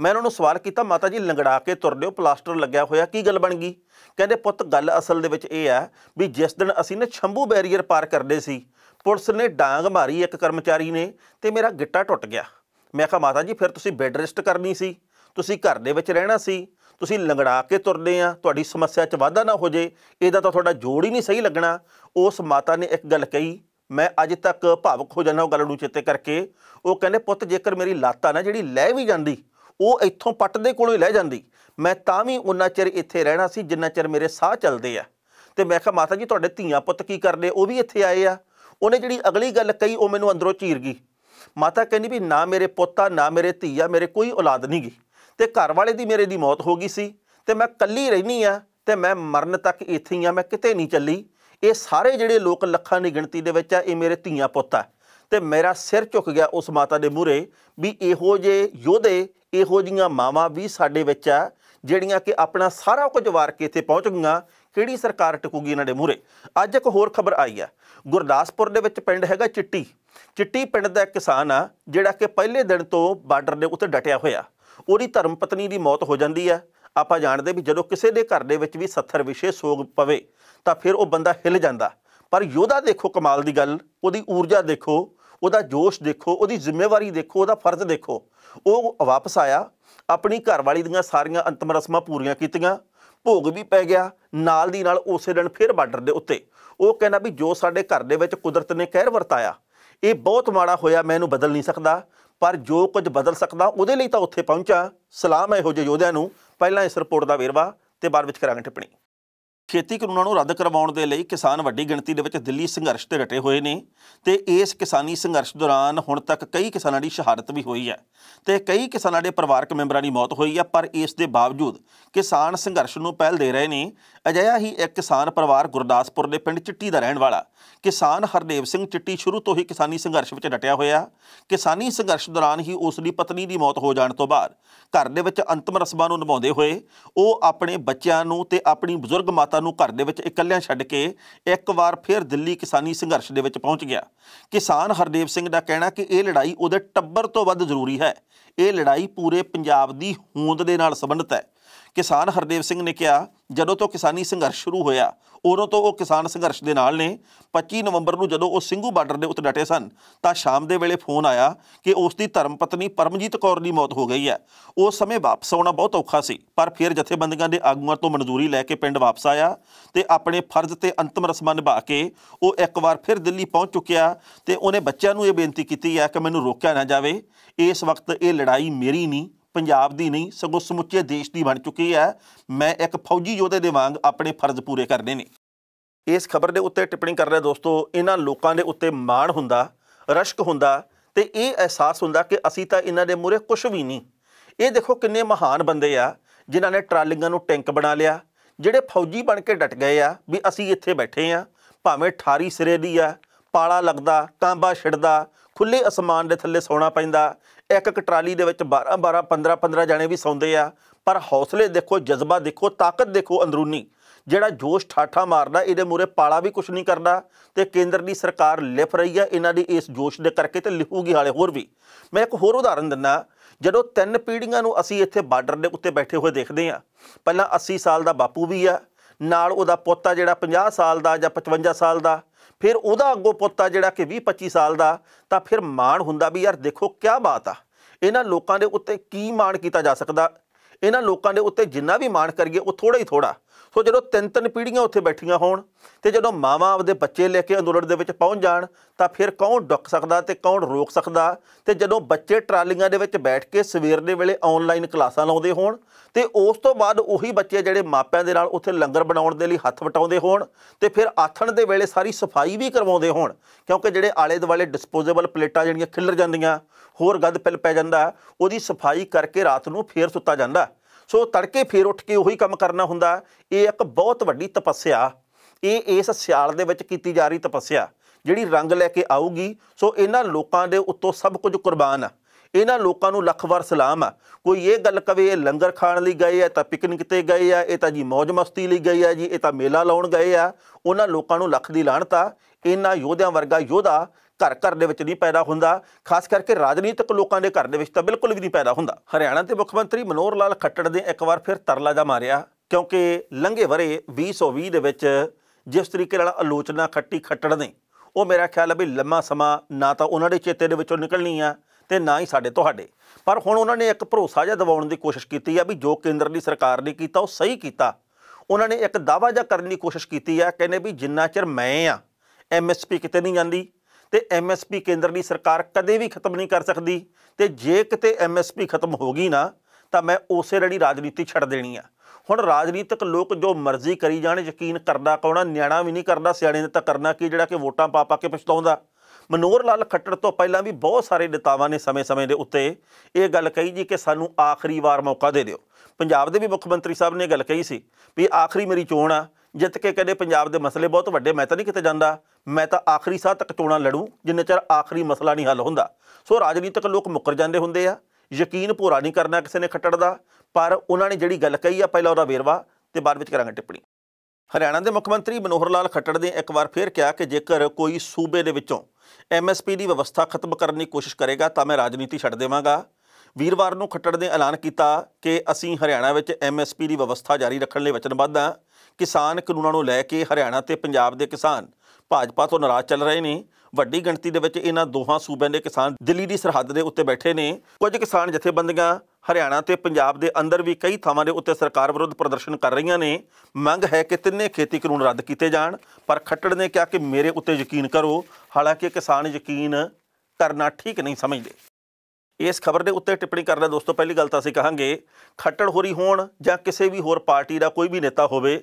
ਮੈਂ ਉਹਨਾਂ ਨੂੰ ਸਵਾਲ ਕੀਤਾ ਮਾਤਾ ਜੀ ਲੰਗੜਾ ਕੇ ਤੁਰਦੇ ਹੋ ਪਲਾਸਟਰ ਲੱਗਿਆ ਹੋਇਆ ਕੀ ਗੱਲ ਬਣ ਗਈ ਕਹਿੰਦੇ ਪੁੱਤ ਗੱਲ ਅਸਲ ਦੇ ਵਿੱਚ ਇਹ ਆ ਵੀ ਜਿਸ ਦਿਨ ਅਸੀਂ ਨੇ ਛੰਭੂ ਬੈਰੀਅਰ ਪਾਰ ਕਰਦੇ ਸੀ ਪੁਲਿਸ ਨੇ ਡਾਂਗ ਮਾਰੀ ਇੱਕ ਕਰਮਚਾਰੀ ਨੇ ਤੇ ਮੇਰਾ ਗਿੱਟਾ ਟੁੱਟ ਗਿਆ ਮੈਂ ਕਿਹਾ ਮਾਤਾ ਜੀ ਫਿਰ ਤੁਸੀਂ ਬੈੱਡ ਰੈਸਟ ਕਰਨੀ ਸੀ ਤੁਸੀਂ ਘਰ ਦੇ ਵਿੱਚ ਰਹਿਣਾ ਸੀ ਤੁਸੀਂ ਲੰਗੜਾ ਕੇ ਤੁਰਦੇ ਆ ਤੁਹਾਡੀ ਸਮੱਸਿਆ 'ਚ ਵਾਧਾ ਨਾ ਹੋ ਜੇ ਇਹਦਾ ਤਾਂ ਤੁਹਾਡਾ ਜੋੜ ਹੀ ਨਹੀਂ ਸਹੀ ਲੱਗਣਾ ਉਸ ਮਾਤਾ ਨੇ ਇੱਕ ਗੱਲ ਕਹੀ ਮੈਂ ਅੱਜ ਤੱਕ ਭਾਵਕ ਹੋ ਜਾਣਾ ਉਹ ਗੱਲ ਨੂੰ ਚੇਤੇ ਕਰਕੇ ਉਹ ਕਹਿੰਦੇ ਪੁੱਤ ਜੇਕਰ ਮੇਰੀ ਲਾਤਾ ਨਾ ਜਿਹੜੀ ਲੈ ਵੀ ਜਾਂਦੀ ਉਹ ਇੱਥੋਂ ਪੱਟ ਦੇ ਕੋਲੋਂ ਹੀ ਲੈ ਜਾਂਦੀ ਮੈਂ ਤਾਂ ਵੀ ਉਨਾ ਚਿਰ ਇੱਥੇ ਰਹਿਣਾ ਸੀ ਜਿੰਨਾ ਚਿਰ ਮੇਰੇ ਸਾਹ ਚੱਲਦੇ ਆ ਤੇ ਮੈਂ ਕਿਹਾ ਮਾਤਾ ਜੀ ਤੁਹਾਡੇ ਧੀਆ ਪੁੱਤ ਕੀ ਕਰਦੇ ਉਹ ਵੀ ਇੱਥੇ ਆਏ ਆ ਉਹਨੇ ਜਿਹੜੀ ਅਗਲੀ ਗੱਲ ਕਹੀ ਉਹ ਮੈਨੂੰ ਅੰਦਰੋਂ ਚੀਰ ਗਈ ਮਾਤਾ ਕਹਿੰਦੀ ਵੀ ਨਾ ਮੇਰੇ ਪੁੱਤਾ ਨਾ ਮੇਰੇ ਧੀਆ ਮੇਰੇ ਕੋਈ ਔਲਾਦ ਨਹੀਂ ਗਈ ਤੇ ਘਰ ਵਾਲੇ ਦੀ ਮੇਰੇ ਦੀ ਮੌਤ ਹੋ ਗਈ ਸੀ ਤੇ ਮੈਂ ਕੱਲੀ ਰਹਿਣੀ ਆ ਤੇ ਮੈਂ ਮਰਨ ਤੱਕ ਇੱਥੇ ਹੀ ਆ ਮੈਂ ਕਿਤੇ ਨਹੀਂ ਚੱਲੀ ਇਹ ਸਾਰੇ ਜਿਹੜੇ ਲੋਕ ਲੱਖਾਂ ਦੀ ਗਿਣਤੀ ਦੇ ਵਿੱਚ ਆ ਇਹ ਮੇਰੇ ਧੀਆ ਪੁੱਤ ਆ ਤੇ ਮੇਰਾ ਸਿਰ ਝੁਕ ਗਿਆ ਉਸ ਮਾਤਾ ਦੇ ਮੂਹਰੇ ਵੀ ਇਹੋ ਜੇ ਯੋਧੇ ਇਹੋ ਜੀਆਂ ਮਾਵਾਂ ਵੀ ਸਾਡੇ ਵਿੱਚ ਆ ਜਿਹੜੀਆਂ ਕਿ ਆਪਣਾ ਸਾਰਾ ਕੁਝ ਵਾਰ ਕੇ ਇੱਥੇ ਪਹੁੰਚ ਗਈਆਂ ਕਿਹੜੀ ਸਰਕਾਰ ਟਿਕੂਗੀ ਇਹਨਾਂ ਦੇ ਮੂਹਰੇ ਅੱਜ ਇੱਕ ਹੋਰ ਖਬਰ ਆਈ ਆ ਗੁਰਦਾਸਪੁਰ ਦੇ ਵਿੱਚ ਪਿੰਡ ਹੈਗਾ ਚਿੱਟੀ ਚਿੱਟੀ ਪਿੰਡ ਦਾ ਕਿਸਾਨ ਆ ਜਿਹੜਾ ਕਿ ਪਹਿਲੇ ਦਿਨ ਤੋਂ ਬਾਰਡਰ ਦੇ ਉੱਤੇ ਡਟਿਆ ਹੋਇਆ ਉਹਦੀ ਧਰਮ ਪਤਨੀ ਦੀ ਮੌਤ ਹੋ ਜਾਂਦੀ ਹੈ ਆਪਾਂ ਜਾਣਦੇ ਵੀ ਜਦੋਂ ਕਿਸੇ ਦੇ ਘਰ ਦੇ ਵਿੱਚ ਵੀ ਸੱਥਰ ਵਿਸ਼ੇ ਸੋਗ ਪਵੇ ਤਾਂ ਫਿਰ ਉਹ ਬੰਦਾ ਹਿੱਲ ਜਾਂਦਾ ਪਰ ਯੋਧਾ ਦੇਖੋ ਕਮਾਲ ਦੀ ਗੱਲ ਉਹਦੀ ਊਰਜਾ ਦੇਖੋ ਉਹਦਾ ਜੋਸ਼ ਦੇਖੋ ਉਹਦੀ ਜ਼ਿੰਮੇਵਾਰੀ ਦੇਖੋ ਉਹਦਾ ਫਰਜ਼ ਦੇਖੋ ਉਹ ਵਾਪਸ ਆਇਆ ਆਪਣੀ ਘਰਵਾਲੀ ਦੀਆਂ ਸਾਰੀਆਂ ਅੰਤਮ ਰਸਮਾਂ ਪੂਰੀਆਂ ਕੀਤੀਆਂ ਭੋਗ ਵੀ ਪੈ ਗਿਆ ਨਾਲ ਦੀ ਨਾਲ ਉਸੇ ਦਿਨ ਫਿਰ ਬਾਰਡਰ ਦੇ ਉੱਤੇ ਉਹ ਕਹਿੰਦਾ ਵੀ ਜੋ ਸਾਡੇ ਘਰ ਦੇ ਵਿੱਚ ਕੁਦਰਤ ਨੇ ਕਹਿਰ ਵਰਤਾਇਆ ਇਹ ਬਹੁਤ ਮਾੜਾ ਹੋਇਆ ਮੈਂ ਇਹਨੂੰ ਬਦਲ ਨਹੀਂ ਸਕਦਾ ਪਰ ਜੋ ਕੁਝ ਬਦਲ ਸਕਦਾ ਉਹਦੇ ਲਈ ਤਾਂ ਉੱਥੇ ਪਹੁੰਚਾ ਸਲਾਮ ਹੈ ਇਹੋ ਜਿਹੇ ਯੋਧਿਆਂ ਨੂੰ ਪਹਿਲਾਂ ਇਸ ਰਿਪੋਰਟ ਦਾ ਵੇਰਵਾ ਤੇ ਬਾਅਦ ਵਿੱਚ ਕਰਾਂਗੇ ਟਿੱਪਣੀ ਖੇਤੀ ਕਾਨੂੰਨਾਂ ਨੂੰ ਰੱਦ ਕਰਵਾਉਣ ਦੇ ਲਈ ਕਿਸਾਨ ਵੱਡੀ ਗਿਣਤੀ ਦੇ ਵਿੱਚ ਦਿੱਲੀ ਸੰਘਰਸ਼ ਤੇ ਡਟੇ ਹੋਏ ਨੇ ਤੇ ਇਸ ਕਿਸਾਨੀ ਸੰਘਰਸ਼ ਦੌਰਾਨ ਹੁਣ ਤੱਕ ਕਈ ਕਿਸਾਨਾਂ ਦੀ ਸ਼ਹਾਦਤ ਵੀ ਹੋਈ ਹੈ ਤੇ ਕਈ ਕਿਸਾਨਾਂ ਦੇ ਪਰਿਵਾਰਕ ਮੈਂਬਰਾਂ ਦੀ ਮੌਤ ਹੋਈ ਹੈ ਪਰ ਇਸ ਦੇ ਬਾਵਜੂਦ ਕਿਸਾਨ ਸੰਘਰਸ਼ ਨੂੰ ਪਹਿਲ ਦੇ ਰਹੇ ਨੇ ਅਜਿਹਾ ਹੀ ਇੱਕ ਕਿਸਾਨ ਪਰਿਵਾਰ ਗੁਰਦਾਸਪੁਰ ਦੇ ਪਿੰਡ ਚਿੱਟੀ ਦਾ ਰਹਿਣ ਵਾਲਾ ਕਿਸਾਨ ਹਰਦੇਵ ਸਿੰਘ ਚਿੱਟੀ ਸ਼ੁਰੂ ਤੋਂ ਹੀ ਕਿਸਾਨੀ ਸੰਘਰਸ਼ ਵਿੱਚ ਡਟਿਆ ਹੋਇਆ ਕਿਸਾਨੀ ਸੰਘਰਸ਼ ਦੌਰਾਨ ਹੀ ਉਸ ਦੀ ਪਤਨੀ ਦੀ ਮੌਤ ਹੋ ਜਾਣ ਤੋਂ ਬਾਅਦ ਘਰ ਦੇ ਵਿੱਚ ਅੰਤਮ ਰਸਮਾਂ ਨੂੰ ਨਿਭਾਉਂਦੇ ਹੋਏ ਉਹ ਆਪਣੇ ਬੱਚਿਆਂ ਨੂੰ ਤੇ ਆਪਣੀ ਬਜ਼ੁਰਗ ਮਾਤਾ ਮਾਤਾ ਨੂੰ ਘਰ ਦੇ ਵਿੱਚ ਇਕੱਲਿਆਂ ਛੱਡ ਕੇ ਇੱਕ ਵਾਰ ਫਿਰ ਦਿੱਲੀ ਕਿਸਾਨੀ ਸੰਘਰਸ਼ ਦੇ ਵਿੱਚ ਪਹੁੰਚ ਗਿਆ ਕਿਸਾਨ ਹਰਦੇਵ ਸਿੰਘ ਦਾ ਕਹਿਣਾ ਕਿ ਇਹ ਲੜਾਈ ਉਹਦੇ ਟੱਬਰ ਤੋਂ ਵੱਧ ਜ਼ਰੂਰੀ ਹੈ ਇਹ ਲੜਾਈ ਪੂਰੇ ਪੰਜਾਬ ਦੀ ਹੋਂਦ ਦੇ ਨਾਲ ਸੰਬੰਧਿਤ ਹੈ ਕਿਸਾਨ ਹਰਦੇਵ ਸਿੰਘ ਨੇ ਕਿਹਾ ਜਦੋਂ ਤੋਂ ਕਿਸਾਨੀ ਸੰਘਰਸ਼ ਸ਼ੁਰੂ ਹੋਇਆ ਉਦੋਂ ਤੋਂ ਉਹ ਕਿਸਾਨ ਸੰਘਰਸ਼ ਦੇ ਨਾਲ ਨੇ 25 ਨਵੰਬਰ ਨੂੰ ਜਦੋਂ ਉਹ ਸਿੰਘੂ ਬਾਰਡਰ ਦੇ ਉੱਤੇ ਡਟੇ ਸਨ ਤਾਂ ਸ਼ਾਮ ਦੇ ਵੇਲੇ ਫੋਨ ਆਇਆ ਕਿ ਉਸ ਦੀ ਧਰਮ ਪਤਨੀ ਪਰਮਜੀਤ ਕੌਰ ਦੀ ਮੌਤ ਹੋ ਗਈ ਹੈ ਉਸ ਸਮੇਂ ਵਾਪਸ ਆਉਣਾ ਬਹੁਤ ਔਖਾ ਸੀ ਪਰ ਫਿਰ ਜਥੇਬੰਦੀਆਂ ਦੇ ਆਗੂਆਂ ਤੋਂ ਮਨਜ਼ੂਰੀ ਲੈ ਕੇ ਪਿੰਡ ਵਾਪਸ ਆਇਆ ਤੇ ਆਪਣੇ ਫਰਜ਼ ਤੇ ਅੰਤਮ ਰਸਮਾਂ ਨਿਭਾ ਕੇ ਉਹ ਇੱਕ ਵਾਰ ਫਿਰ ਦਿੱਲੀ ਪਹੁੰਚ ਚੁੱਕਿਆ ਤੇ ਉਹਨੇ ਬੱਚਿਆਂ ਨੂੰ ਇਹ ਬੇਨਤੀ ਕੀਤੀ ਹੈ ਕਿ ਮੈਨੂੰ ਰੋਕਿਆ ਨਾ ਜਾਵੇ ਇਸ ਵਕਤ ਇਹ ਲੜਾਈ ਮੇਰੀ ਨਹੀਂ ਪੰਜਾਬ ਦੀ ਨਹੀਂ ਸਗੋਂ ਸਮੁੱਚੇ ਦੇਸ਼ ਦੀ ਬਣ ਚੁੱਕੀ ਹੈ ਮੈਂ ਇੱਕ ਫੌਜੀ ਯੋਧੇ ਦੇ ਵਾਂਗ ਆਪਣੇ ਫਰਜ਼ ਪੂਰੇ ਕਰਨੇ ਨੇ ਇਸ ਖਬਰ ਦੇ ਉੱਤੇ ਟਿੱਪਣੀ ਕਰ ਰਿਹਾ ਦੋਸਤੋ ਇਹਨਾਂ ਲੋਕਾਂ ਦੇ ਉੱਤੇ ਮਾਣ ਹੁੰਦਾ ਰਸ਼ਕ ਹੁੰਦਾ ਤੇ ਇਹ ਅਹਿਸਾਸ ਹੁੰਦਾ ਕਿ ਅਸੀਂ ਤਾਂ ਇਹਨਾਂ ਦੇ ਮੂਰੇ ਕੁਝ ਵੀ ਨਹੀਂ ਇਹ ਦੇਖੋ ਕਿੰਨੇ ਮਹਾਨ ਬੰਦੇ ਆ ਜਿਨ੍ਹਾਂ ਨੇ ਟਰਾਲੀਆਂ ਨੂੰ ਟੈਂਕ ਬਣਾ ਲਿਆ ਜਿਹੜੇ ਫੌਜੀ ਬਣ ਕੇ ਡਟ ਗਏ ਆ ਵੀ ਅਸੀਂ ਇੱਥੇ ਬੈਠੇ ਆ ਭਾਵੇਂ ਠਾਰੀ ਸਿਰੇ ਦੀ ਆ ਪਾਲਾ ਲੱਗਦਾ ਕਾਂਬਾ ਛਿੜਦਾ ਖੁੱਲੇ ਅਸਮਾਨ ਦੇ ਥੱਲੇ ਸੌਣਾ ਪੈਂਦਾ ਇੱਕ ਇੱਕ ਟਰਾਲੀ ਦੇ ਵਿੱਚ 12 12 15 15 ਜਾਣੇ ਵੀ ਸੌਂਦੇ ਆ ਪਰ ਹੌਸਲੇ ਦੇਖੋ ਜਜ਼ਬਾ ਦੇਖੋ ਤਾਕਤ ਦੇਖੋ ਅੰਦਰੂਨੀ ਜਿਹੜਾ ਜੋਸ਼ ਠਾਠਾ ਮਾਰਦਾ ਇਹਦੇ ਮੂਰੇ ਪਾਲਾ ਵੀ ਕੁਝ ਨਹੀਂ ਕਰਦਾ ਤੇ ਕੇਂਦਰ ਦੀ ਸਰਕਾਰ ਲਿਫ ਰਹੀ ਹੈ ਇਹਨਾਂ ਦੀ ਇਸ ਜੋਸ਼ ਦੇ ਕਰਕੇ ਤੇ ਲਿਹੂਗੀ ਹਾਲੇ ਹੋਰ ਵੀ ਮੈਂ ਇੱਕ ਹੋਰ ਉਦਾਹਰਨ ਦਿੰਦਾ ਜਦੋਂ ਤਿੰਨ ਪੀੜ੍ਹੀਆਂ ਨੂੰ ਅਸੀਂ ਇੱਥੇ ਬਾਰਡਰ ਦੇ ਉੱਤੇ ਬੈਠੇ ਹੋਏ ਦੇਖਦੇ ਆ ਪਹਿਲਾਂ 80 ਸਾਲ ਦਾ ਬਾਪੂ ਵੀ ਆ ਨਾਲ ਉਹਦਾ ਪੋਤਾ ਜਿਹੜਾ 50 ਸਾਲ ਦਾ ਜਾਂ 55 ਸਾਲ ਦਾ ਫਿਰ ਉਹਦਾ ਅੱਗੋ ਪੁੱਤ ਆ ਜਿਹੜਾ ਕਿ 20 25 ਸਾਲ ਦਾ ਤਾਂ ਫਿਰ ਮਾਣ ਹੁੰਦਾ ਵੀ ਯਾਰ ਦੇਖੋ ਕੀ ਬਾਤ ਆ ਇਹਨਾਂ ਲੋਕਾਂ ਦੇ ਉੱਤੇ ਕੀ ਮਾਣ ਕੀਤਾ ਜਾ ਸਕਦਾ ਇਹਨਾਂ ਲੋਕਾਂ ਦੇ ਉੱਤੇ ਜਿੰਨਾ ਵੀ ਮਾਣ ਕਰੀਏ ਉਹ ਥੋੜਾ ਹੀ ਥੋੜਾ ਸੋ ਜਦੋਂ ਤਿੰਨ ਤਿੰਨ ਪੀੜ੍ਹੀਆਂ ਉੱਥੇ ਬੈਠੀਆਂ ਹੋਣ ਤੇ ਜਦੋਂ ਮਾਵਾ ਆਪਦੇ ਬੱਚੇ ਲੈ ਕੇ ਅੰਦੋਲਨ ਦੇ ਵਿੱਚ ਪਹੁੰਚ ਜਾਣ ਤਾਂ ਫਿਰ ਕੌਣ ਡੁੱਕ ਸਕਦਾ ਤੇ ਕੌਣ ਰੋਕ ਸਕਦਾ ਤੇ ਜਦੋਂ ਬੱਚੇ ਟਰਾਲੀਆਂ ਦੇ ਵਿੱਚ ਬੈਠ ਕੇ ਸਵੇਰ ਦੇ ਵੇਲੇ ਆਨਲਾਈਨ ਕਲਾਸਾਂ ਲਾਉਂਦੇ ਹੋਣ ਤੇ ਉਸ ਤੋਂ ਬਾਅਦ ਉਹੀ ਬੱਚੇ ਜਿਹੜੇ ਮਾਪਿਆਂ ਦੇ ਨਾਲ ਉੱਥੇ ਲੰਗਰ ਬਣਾਉਣ ਦੇ ਲਈ ਹੱਥ ਵਟਾਉਂਦੇ ਹੋਣ ਤੇ ਫਿਰ ਆਥਣ ਦੇ ਵੇਲੇ ਸਾਰੀ ਸਫਾਈ ਵੀ ਕਰਵਾਉਂਦੇ ਹੋਣ ਕਿਉਂਕਿ ਜਿਹੜੇ ਆਲੇ ਦੁਆਲੇ ਡਿਸਪੋਜ਼ੇਬਲ ਪਲੇਟਾਂ ਜਿਹੜੀਆਂ ਖਿੱਲਰ ਜਾਂਦੀਆਂ ਹੋਰ ਗੱਦ ਪਿਲ ਪੈ ਜਾਂਦਾ ਉਹਦੀ ਸਫਾਈ ਕਰਕੇ ਰਾਤ ਨੂੰ ਫੇਰ ਸੁੱਤਾ ਜਾਂਦਾ ਸੋ ਤੜਕੇ ਫੇਰ ਉੱਠ ਕੇ ਉਹੀ ਕੰਮ ਕਰਨਾ ਹੁੰਦਾ ਇਹ ਇੱਕ ਬਹੁਤ ਵੱਡੀ ਤਪੱਸਿਆ ਇਹ ਇਸ ਸਿਆਲ ਦੇ ਵਿੱਚ ਕੀਤੀ ਜਾ ਰਹੀ ਤਪੱਸਿਆ ਜਿਹੜੀ ਰੰਗ ਲੈ ਕੇ ਆਊਗੀ ਸੋ ਇਹਨਾਂ ਲੋਕਾਂ ਦੇ ਉੱਤੋਂ ਸਭ ਕੁਝ ਕੁਰਬਾਨ ਆ ਇਹਨਾਂ ਲੋਕਾਂ ਨੂੰ ਲੱਖ ਵਾਰ ਸਲਾਮ ਆ ਕੋਈ ਇਹ ਗੱਲ ਕਵੇ ਇਹ ਲੰਗਰ ਖਾਣ ਲਈ ਗਏ ਆ ਤਾਂ ਪਿਕਨਿਕ ਤੇ ਗਏ ਆ ਇਹ ਤਾਂ ਜੀ ਮौज ਮਸਤੀ ਲਈ ਗਏ ਆ ਜੀ ਇਹ ਤਾਂ ਮੇਲਾ ਲਾਉਣ ਗਏ ਆ ਉਹਨਾਂ ਲੋਕਾਂ ਨੂੰ ਲੱਖ ਦੀ ਲਾਣਤਾ ਇਹਨਾਂ ਯੋਧਿਆਂ ਵਰਗਾ ਯੋਧਾ ਘਰ ਘਰ ਦੇ ਵਿੱਚ ਨਹੀਂ ਪੈਦਾ ਹੁੰਦਾ ਖਾਸ ਕਰਕੇ ਰਾਜਨੀਤਿਕ ਲੋਕਾਂ ਦੇ ਘਰ ਦੇ ਵਿੱਚ ਤਾਂ ਬਿਲਕੁਲ ਵੀ ਨਹੀਂ ਪੈਦਾ ਹੁੰਦਾ ਹਰਿਆਣਾ ਦੇ ਮੁੱਖ ਮੰਤਰੀ ਮਨੋਹਰ ਲਾਲ ਖੱਟੜ ਨੇ ਇੱਕ ਵਾਰ ਫਿਰ ਤਰਲਾ ਜਾ ਮਾਰਿਆ ਕਿਉਂਕਿ ਲੰਘੇ ਵਰੇ 2020 ਦੇ ਵਿੱਚ ਜਿਸ ਤਰੀਕੇ ਨਾਲ ਆਲੋਚਨਾ ਖੱਟੀ ਖੱਟੜ ਨੇ ਉਹ ਮੇਰਾ ਖਿਆਲ ਹੈ ਵੀ ਲੰਮਾ ਸਮਾਂ ਨਾ ਤਾਂ ਉਹਨਾਂ ਦੇ ਚੇਤੇ ਦੇ ਵਿੱਚੋਂ ਨਿਕਲਣੀ ਆ ਤੇ ਨਾ ਹੀ ਸਾਡੇ ਤੁਹਾਡੇ ਪਰ ਹੁਣ ਉਹਨਾਂ ਨੇ ਇੱਕ ਭਰੋਸਾ ਜਿਹਾ ਦਿਵਾਉਣ ਦੀ ਕੋਸ਼ਿਸ਼ ਕੀਤੀ ਆ ਵੀ ਜੋ ਕੇਂਦਰ ਦੀ ਸਰਕਾਰ ਨੇ ਕੀਤਾ ਉਹ ਸਹੀ ਕੀਤਾ ਉਹਨਾਂ ਨੇ ਇੱਕ ਦਾਵਾ ਜਿਹਾ ਕਰਨ ਦੀ ਕੋਸ਼ਿਸ਼ ਕੀਤੀ ਆ ਕਹਿੰਦੇ ਵੀ ਜਿੰਨਾ ਚਿਰ ਮੈਂ ਆ ਐਮਐਸਪੀ ਕਿਤੇ ਨਹੀਂ ਜਾਂਦੀ ਤੇ ਐਮਐਸਪੀ ਕੇਂਦਰ ਦੀ ਸਰਕਾਰ ਕਦੇ ਵੀ ਖਤਮ ਨਹੀਂ ਕਰ ਸਕਦੀ ਤੇ ਜੇ ਕਿਤੇ ਐਮਐਸਪੀ ਖਤਮ ਹੋ ਗਈ ਨਾ ਤਾਂ ਮੈਂ ਉਸੇ ਰੜੀ ਰਾਜਨੀਤੀ ਛੱਡ ਦੇਣੀ ਆ ਹੁਣ ਰਾਜਨੀਤਿਕ ਲੋਕ ਜੋ ਮਰਜ਼ੀ ਕਰੀ ਜਾਣ ਯਕੀਨ ਕਰਦਾ ਕੋਣਾ ਨਿਆਣਾ ਵੀ ਨਹੀਂ ਕਰਦਾ ਸਿਆਣੇ ਨੇ ਤਾਂ ਕਰਨਾ ਕੀ ਜਿਹੜਾ ਕਿ ਵੋਟਾਂ ਪਾ ਪਾ ਕੇ ਪਛਤਾਉਂਦਾ ਮਨੋਰ ਲਾਲ ਖੱਟੜ ਤੋਂ ਪਹਿਲਾਂ ਵੀ ਬਹੁਤ ਸਾਰੇ ਨੇਤਾਵਾਂ ਨੇ ਸਮੇਂ-ਸਮੇਂ ਦੇ ਉੱਤੇ ਇਹ ਗੱਲ ਕਹੀ ਜੀ ਕਿ ਸਾਨੂੰ ਆਖਰੀ ਵਾਰ ਮੌਕਾ ਦੇ ਦਿਓ ਪੰਜਾਬ ਦੇ ਵੀ ਮੁੱਖ ਮੰਤਰੀ ਸਾਹਿਬ ਨੇ ਗੱਲ ਕਹੀ ਸੀ ਵੀ ਆਖਰੀ ਮੇਰੀ ਚੋਣ ਆ ਜਿੱਤ ਕੇ ਕਦੇ ਪੰਜਾਬ ਦੇ ਮਸਲੇ ਬਹੁਤ ਵੱਡੇ ਮੈਂ ਤਾਂ ਨਹੀਂ ਕਿਤੇ ਜਾਂਦਾ ਮੈਂ ਤਾਂ ਆਖਰੀ ਸਾਹ ਤੱਕ ਟੋਣਾ ਲੜੂ ਜਿੰਨੇ ਚਿਰ ਆਖਰੀ ਮਸਲਾ ਨਹੀਂ ਹੱਲ ਹੁੰਦਾ ਸੋ ਰਾਜਨੀਤਿਕ ਲੋਕ ਮੁੱਕਰ ਜਾਂਦੇ ਹੁੰਦੇ ਆ ਯਕੀਨ ਪੂਰਾ ਨਹੀਂ ਕਰਨਾ ਕਿਸੇ ਨੇ ਖੱਟੜ ਦਾ ਪਰ ਉਹਨਾਂ ਨੇ ਜਿਹੜੀ ਗੱਲ ਕਹੀ ਆ ਪਹਿਲਾਂ ਉਹਦਾ ਵੇਰਵਾ ਤੇ ਬਾਅਦ ਵਿੱਚ ਕਰਾਂਗੇ ਟਿੱਪਣੀ ਹਰਿਆਣਾ ਦੇ ਮੁੱਖ ਮੰਤਰੀ ਮਨੋਹਰ ਲਾਲ ਖੱਟੜ ਨੇ ਇੱਕ ਵਾਰ ਫੇਰ ਕਿਹਾ ਕਿ ਜੇਕਰ ਕੋਈ ਸੂਬੇ ਦੇ ਵਿੱਚੋਂ ਐਮਐਸਪੀ ਦੀ ਵਿਵਸਥਾ ਖਤਮ ਕਰਨ ਦੀ ਕੋਸ਼ਿਸ਼ ਕਰੇਗਾ ਤਾਂ ਮੈਂ ਰਾਜਨੀਤੀ ਛੱਡ ਦੇਵਾਂਗਾ ਵੀਰਵਾਰ ਨੂੰ ਖੱਟੜ ਨੇ ਐਲਾਨ ਕੀਤਾ ਕਿ ਅਸੀਂ ਹਰਿਆਣਾ ਵਿੱਚ ਐਮਐਸਪੀ ਦੀ ਵਿਵਸਥਾ ਜਾਰੀ ਰੱਖਣ ਲਈ ਵਚਨਬੱਧ ਹਾਂ ਕਿਸਾਨ ਕਾਨੂੰਨਾਂ ਨੂੰ ਲੈ ਕੇ ਹਰਿਆਣਾ ਤੇ ਪੰਜਾਬ ਦੇ ਕਿਸਾਨ ਭਾਜਪਾ ਤੋਂ ਨਾਰਾਜ਼ ਚੱਲ ਰਹੇ ਨੇ ਵੱਡੀ ਗਿਣਤੀ ਦੇ ਵਿੱਚ ਇਹਨਾਂ ਦੋਹਾਂ ਸੂਬਿਆਂ ਦੇ ਕਿਸਾਨ ਦਿੱਲੀ ਦੀ ਸਰਹੱਦ ਦੇ ਉੱਤੇ ਬੈਠੇ ਨੇ ਕੁਝ ਕਿਸਾਨ ਜਥੇਬੰਦੀਆਂ ਹਰਿਆਣਾ ਤੇ ਪੰਜਾਬ ਦੇ ਅੰਦਰ ਵੀ ਕਈ ਥਾਵਾਂ ਦੇ ਉੱਤੇ ਸਰਕਾਰ ਵਿਰੁੱਧ ਪ੍ਰਦਰਸ਼ਨ ਕਰ ਰਹੀਆਂ ਨੇ ਮੰਗ ਹੈ ਕਿ ਤਿੰਨੇ ਖੇਤੀ ਕਾਨੂੰਨ ਰੱਦ ਕੀਤੇ ਜਾਣ ਪਰ ਖੱਟੜ ਨੇ ਕਿਹਾ ਕਿ ਮੇਰੇ ਉੱਤੇ ਯਕੀਨ ਕਰੋ ਹਾਲਾਂਕਿ ਕਿਸਾਨ ਯਕੀਨ ਕਰਨਾ ਠੀਕ ਨਹੀਂ ਸਮਝਦੇ ਇਸ ਖਬਰ ਦੇ ਉੱਤੇ ਟਿੱਪਣੀ ਕਰਨਾ ਦੋਸਤੋ ਪਹਿਲੀ ਗੱਲ ਤਾਂ ਅਸੀਂ ਕਹਾਂਗੇ ਖੱਟੜ ਹੋਰੀ ਹੋਣ ਜਾਂ ਕਿਸੇ ਵੀ ਹੋਰ ਪਾਰਟੀ ਦਾ ਕੋਈ ਵੀ ਨੇਤਾ ਹੋਵੇ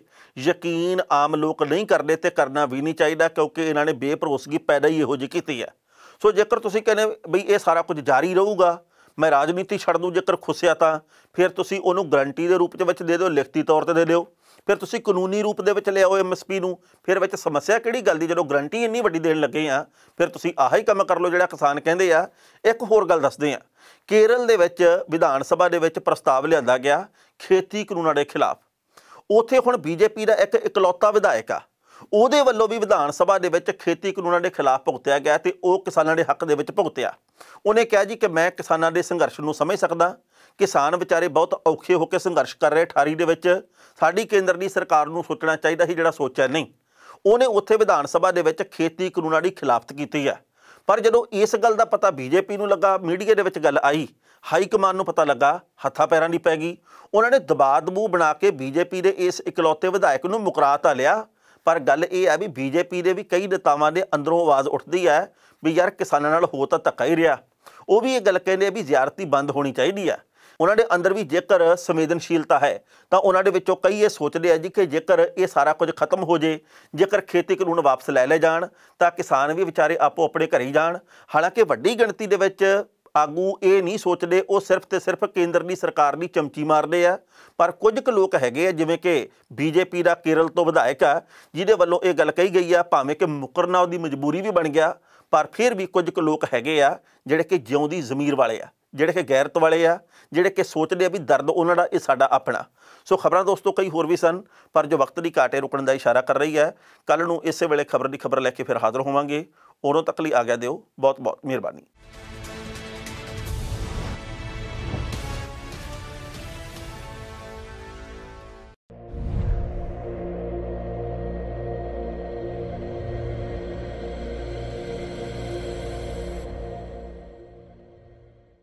ਯਕੀਨ ਆਮ ਲੋਕ ਨਹੀਂ ਕਰਦੇ ਤੇ ਕਰਨਾ ਵੀ ਨਹੀਂ ਚਾਹੀਦਾ ਕਿਉਂਕਿ ਇਹਨਾਂ ਨੇ ਬੇਪਰੋਸਗੀ ਪੈਦਾ ਹੀ ਇਹੋ ਜਿਹੀ ਕੀਤੀ ਹੈ ਸੋ ਜੇਕਰ ਤੁਸੀਂ ਕਹਿੰਦੇ ਬਈ ਇਹ ਸਾਰਾ ਕੁਝ ਜਾਰੀ ਰਹੂਗਾ ਮੈਂ ਰਾਜਨੀਤੀ ਛੱਡ ਦੂੰ ਜੇਕਰ ਖੁੱਸਿਆ ਤਾਂ ਫਿਰ ਤੁਸੀਂ ਉਹਨੂੰ ਗਰੰਟੀ ਦੇ ਰੂਪ ਵਿੱਚ ਦੇ ਦਿਓ ਲਿਖਤੀ ਤੌਰ ਤੇ ਦੇ ਦਿਓ ਫਿਰ ਤੁਸੀਂ ਕਾਨੂੰਨੀ ਰੂਪ ਦੇ ਵਿੱਚ ਲਿਆਓ ਐਮਐਸਪੀ ਨੂੰ ਫਿਰ ਵਿੱਚ ਸਮੱਸਿਆ ਕਿਹੜੀ ਗੱਲ ਦੀ ਜਦੋਂ ਗਰੰਟੀ ਇੰਨੀ ਵੱਡੀ ਦੇਣ ਲੱਗੇ ਆ ਫਿਰ ਤੁਸੀਂ ਆਹ ਹੀ ਕੰਮ ਕਰ ਲਓ ਜਿਹੜਾ ਕਿਸਾਨ ਕਹਿੰਦੇ ਆ ਇੱਕ ਹੋਰ ਗੱਲ ਦੱਸਦੇ ਆ ਕੇਰਲ ਦੇ ਵਿੱਚ ਵਿਧਾਨ ਸਭਾ ਦੇ ਵਿੱਚ ਪ੍ਰਸਤਾਵ ਲਿਆਂਦਾ ਗਿਆ ਖੇਤੀ ਕਾਨੂੰਨਾਂ ਦੇ ਖਿਲਾਫ ਉਥੇ ਹੁਣ ਬੀਜੇਪੀ ਦਾ ਇੱਕ ਇਕਲੌਤਾ ਵਿਧਾਇਕ ਆ ਉਹਦੇ ਵੱਲੋਂ ਵੀ ਵਿਧਾਨ ਸਭਾ ਦੇ ਵਿੱਚ ਖੇਤੀ ਕਾਨੂੰਨਾਂ ਦੇ ਖਿਲਾਫ ਭੁਗਤਿਆ ਗਿਆ ਤੇ ਉਹ ਕਿਸਾਨਾਂ ਦੇ ਹੱਕ ਦੇ ਵਿੱਚ ਭੁਗਤਿਆ ਉਹਨੇ ਕਿਹਾ ਜੀ ਕਿ ਮੈਂ ਕਿਸਾਨਾਂ ਦੇ ਸੰਘਰਸ਼ ਨੂੰ ਸਮਝ ਸਕਦਾ ਕਿਸਾਨ ਵਿਚਾਰੇ ਬਹੁਤ ਔਖੇ ਹੋ ਕੇ ਸੰਘਰਸ਼ ਕਰ ਰਹੇ 18 ਦੇ ਵਿੱਚ ਸਾਡੀ ਕੇਂਦਰ ਦੀ ਸਰਕਾਰ ਨੂੰ ਸੋਚਣਾ ਚਾਹੀਦਾ ਸੀ ਜਿਹੜਾ ਸੋਚਿਆ ਨਹੀਂ ਉਹਨੇ ਉੱਥੇ ਵਿਧਾਨ ਸਭਾ ਦੇ ਵਿੱਚ ਖੇਤੀ ਕਾਨੂੰਨਾਂ ਦੀ ਖਿਲਾਫਤ ਕੀਤੀ ਹੈ ਪਰ ਜਦੋਂ ਇਸ ਗੱਲ ਦਾ ਪਤਾ ਬੀਜੇਪੀ ਨੂੰ ਲੱਗਾ ਮੀਡੀਆ ਦੇ ਵਿੱਚ ਗੱਲ ਆਈ ਹਾਈ ਕਮਾਨ ਨੂੰ ਪਤਾ ਲੱਗਾ ਹੱਥਾਂ ਪੈਰਾਂ ਦੀ ਪੈ ਗਈ ਉਹਨਾਂ ਨੇ ਦਬਾਅ ਦਬੂ ਬਣਾ ਕੇ ਬੀਜੇਪੀ ਦੇ ਇਸ ਇਕਲੌਤੇ ਵਿਧਾਇਕ ਨੂੰ ਮੁਕਰਾਤਾ ਲਿਆ ਪਰ ਗੱਲ ਇਹ ਆ ਵੀ ਬੀਜੇਪੀ ਦੇ ਵੀ ਕਈ ਨੇਤਾਵਾਂ ਦੇ ਅੰਦਰੋਂ ਆਵਾਜ਼ ਉੱਠਦੀ ਹੈ ਵੀ ਯਾਰ ਕਿਸਾਨਾਂ ਨਾਲ ਹੋ ਤਾਂ ਧੱਕਾ ਹੀ ਰਿਹਾ ਉਹ ਵੀ ਇਹ ਗੱਲ ਕਹਿੰਦੇ ਆ ਵੀ ਜ਼ਿਆਰਤੀ ਬੰਦ ਹੋਣੀ ਚਾਹੀਦੀ ਆ ਉਹਨਾਂ ਦੇ ਅੰਦਰ ਵੀ ਜੇਕਰ ਸੰਵੇਦਨਸ਼ੀਲਤਾ ਹੈ ਤਾਂ ਉਹਨਾਂ ਦੇ ਵਿੱਚੋਂ ਕਈ ਇਹ ਸੋਚਦੇ ਆ ਜੀ ਕਿ ਜੇਕਰ ਇਹ ਸਾਰਾ ਕੁਝ ਖਤਮ ਹੋ ਜੇ ਜੇਕਰ ਖੇਤੀ ਕਾਨੂੰਨ ਵਾਪਸ ਲੈ ਲੈ ਜਾਣ ਤਾਂ ਕਿਸਾਨ ਵੀ ਵਿਚਾਰੇ ਆਪੋ ਆਪਣੇ ਘਰੇ ਜਾਣ ਹਾਲਾਂਕਿ ਵੱਡੀ ਗਿਣਤੀ ਦੇ ਵਿੱਚ ਆਗੂ ਇਹ ਨਹੀਂ ਸੋਚਦੇ ਉਹ ਸਿਰਫ ਤੇ ਸਿਰਫ ਕੇਂਦਰ ਦੀ ਸਰਕਾਰ ਦੀ ਚਮਚੀ ਮਾਰਦੇ ਆ ਪਰ ਕੁਝ ਕੁ ਲੋਕ ਹੈਗੇ ਆ ਜਿਵੇਂ ਕਿ ਬੀਜੇਪੀ ਦਾ ਕੇਰਲ ਤੋਂ ਵਿਧਾਇਕ ਆ ਜਿਹਦੇ ਵੱਲੋਂ ਇਹ ਗੱਲ ਕਹੀ ਗਈ ਆ ਭਾਵੇਂ ਕਿ ਮੁਕਰਨਾ ਉਹਦੀ ਮਜਬੂਰੀ ਵੀ ਬਣ ਗਿਆ ਪਰ ਫਿਰ ਵੀ ਕੁਝ ਕੁ ਲੋਕ ਹੈਗੇ ਆ ਜਿਹੜੇ ਕਿ ਜਿਉਂਦੀ ਜ਼ਮੀਰ ਵਾਲੇ ਆ ਜਿਹੜੇ ਕਿ ਗੈਰਤ ਵਾਲੇ ਆ ਜਿਹੜੇ ਕਿ ਸੋਚਦੇ ਆ ਵੀ ਦਰਦ ਉਹਨਾਂ ਦਾ ਇਹ ਸਾਡਾ ਆਪਣਾ ਸੋ ਖਬਰਾਂ ਦੋਸਤੋ ਕਈ ਹੋਰ ਵੀ ਸਨ ਪਰ ਜੋ ਵਕਤ ਦੀ ਘਾਟੇ ਰੁਕਣ ਦਾ ਇਸ਼ਾਰਾ ਕਰ ਰਹੀ ਹੈ ਕੱਲ ਨੂੰ ਇਸੇ ਵੇਲੇ ਖਬਰ ਦੀ ਖਬਰ ਲੈ ਕੇ ਫਿਰ ਹਾਜ਼ਰ ਹੋਵਾਂਗੇ ਉਦੋਂ ਤੱਕ ਲਈ ਆਗਿਆ ਦਿਓ ਬਹੁਤ ਬਹੁਤ ਮਿਹਰਬਾਨੀ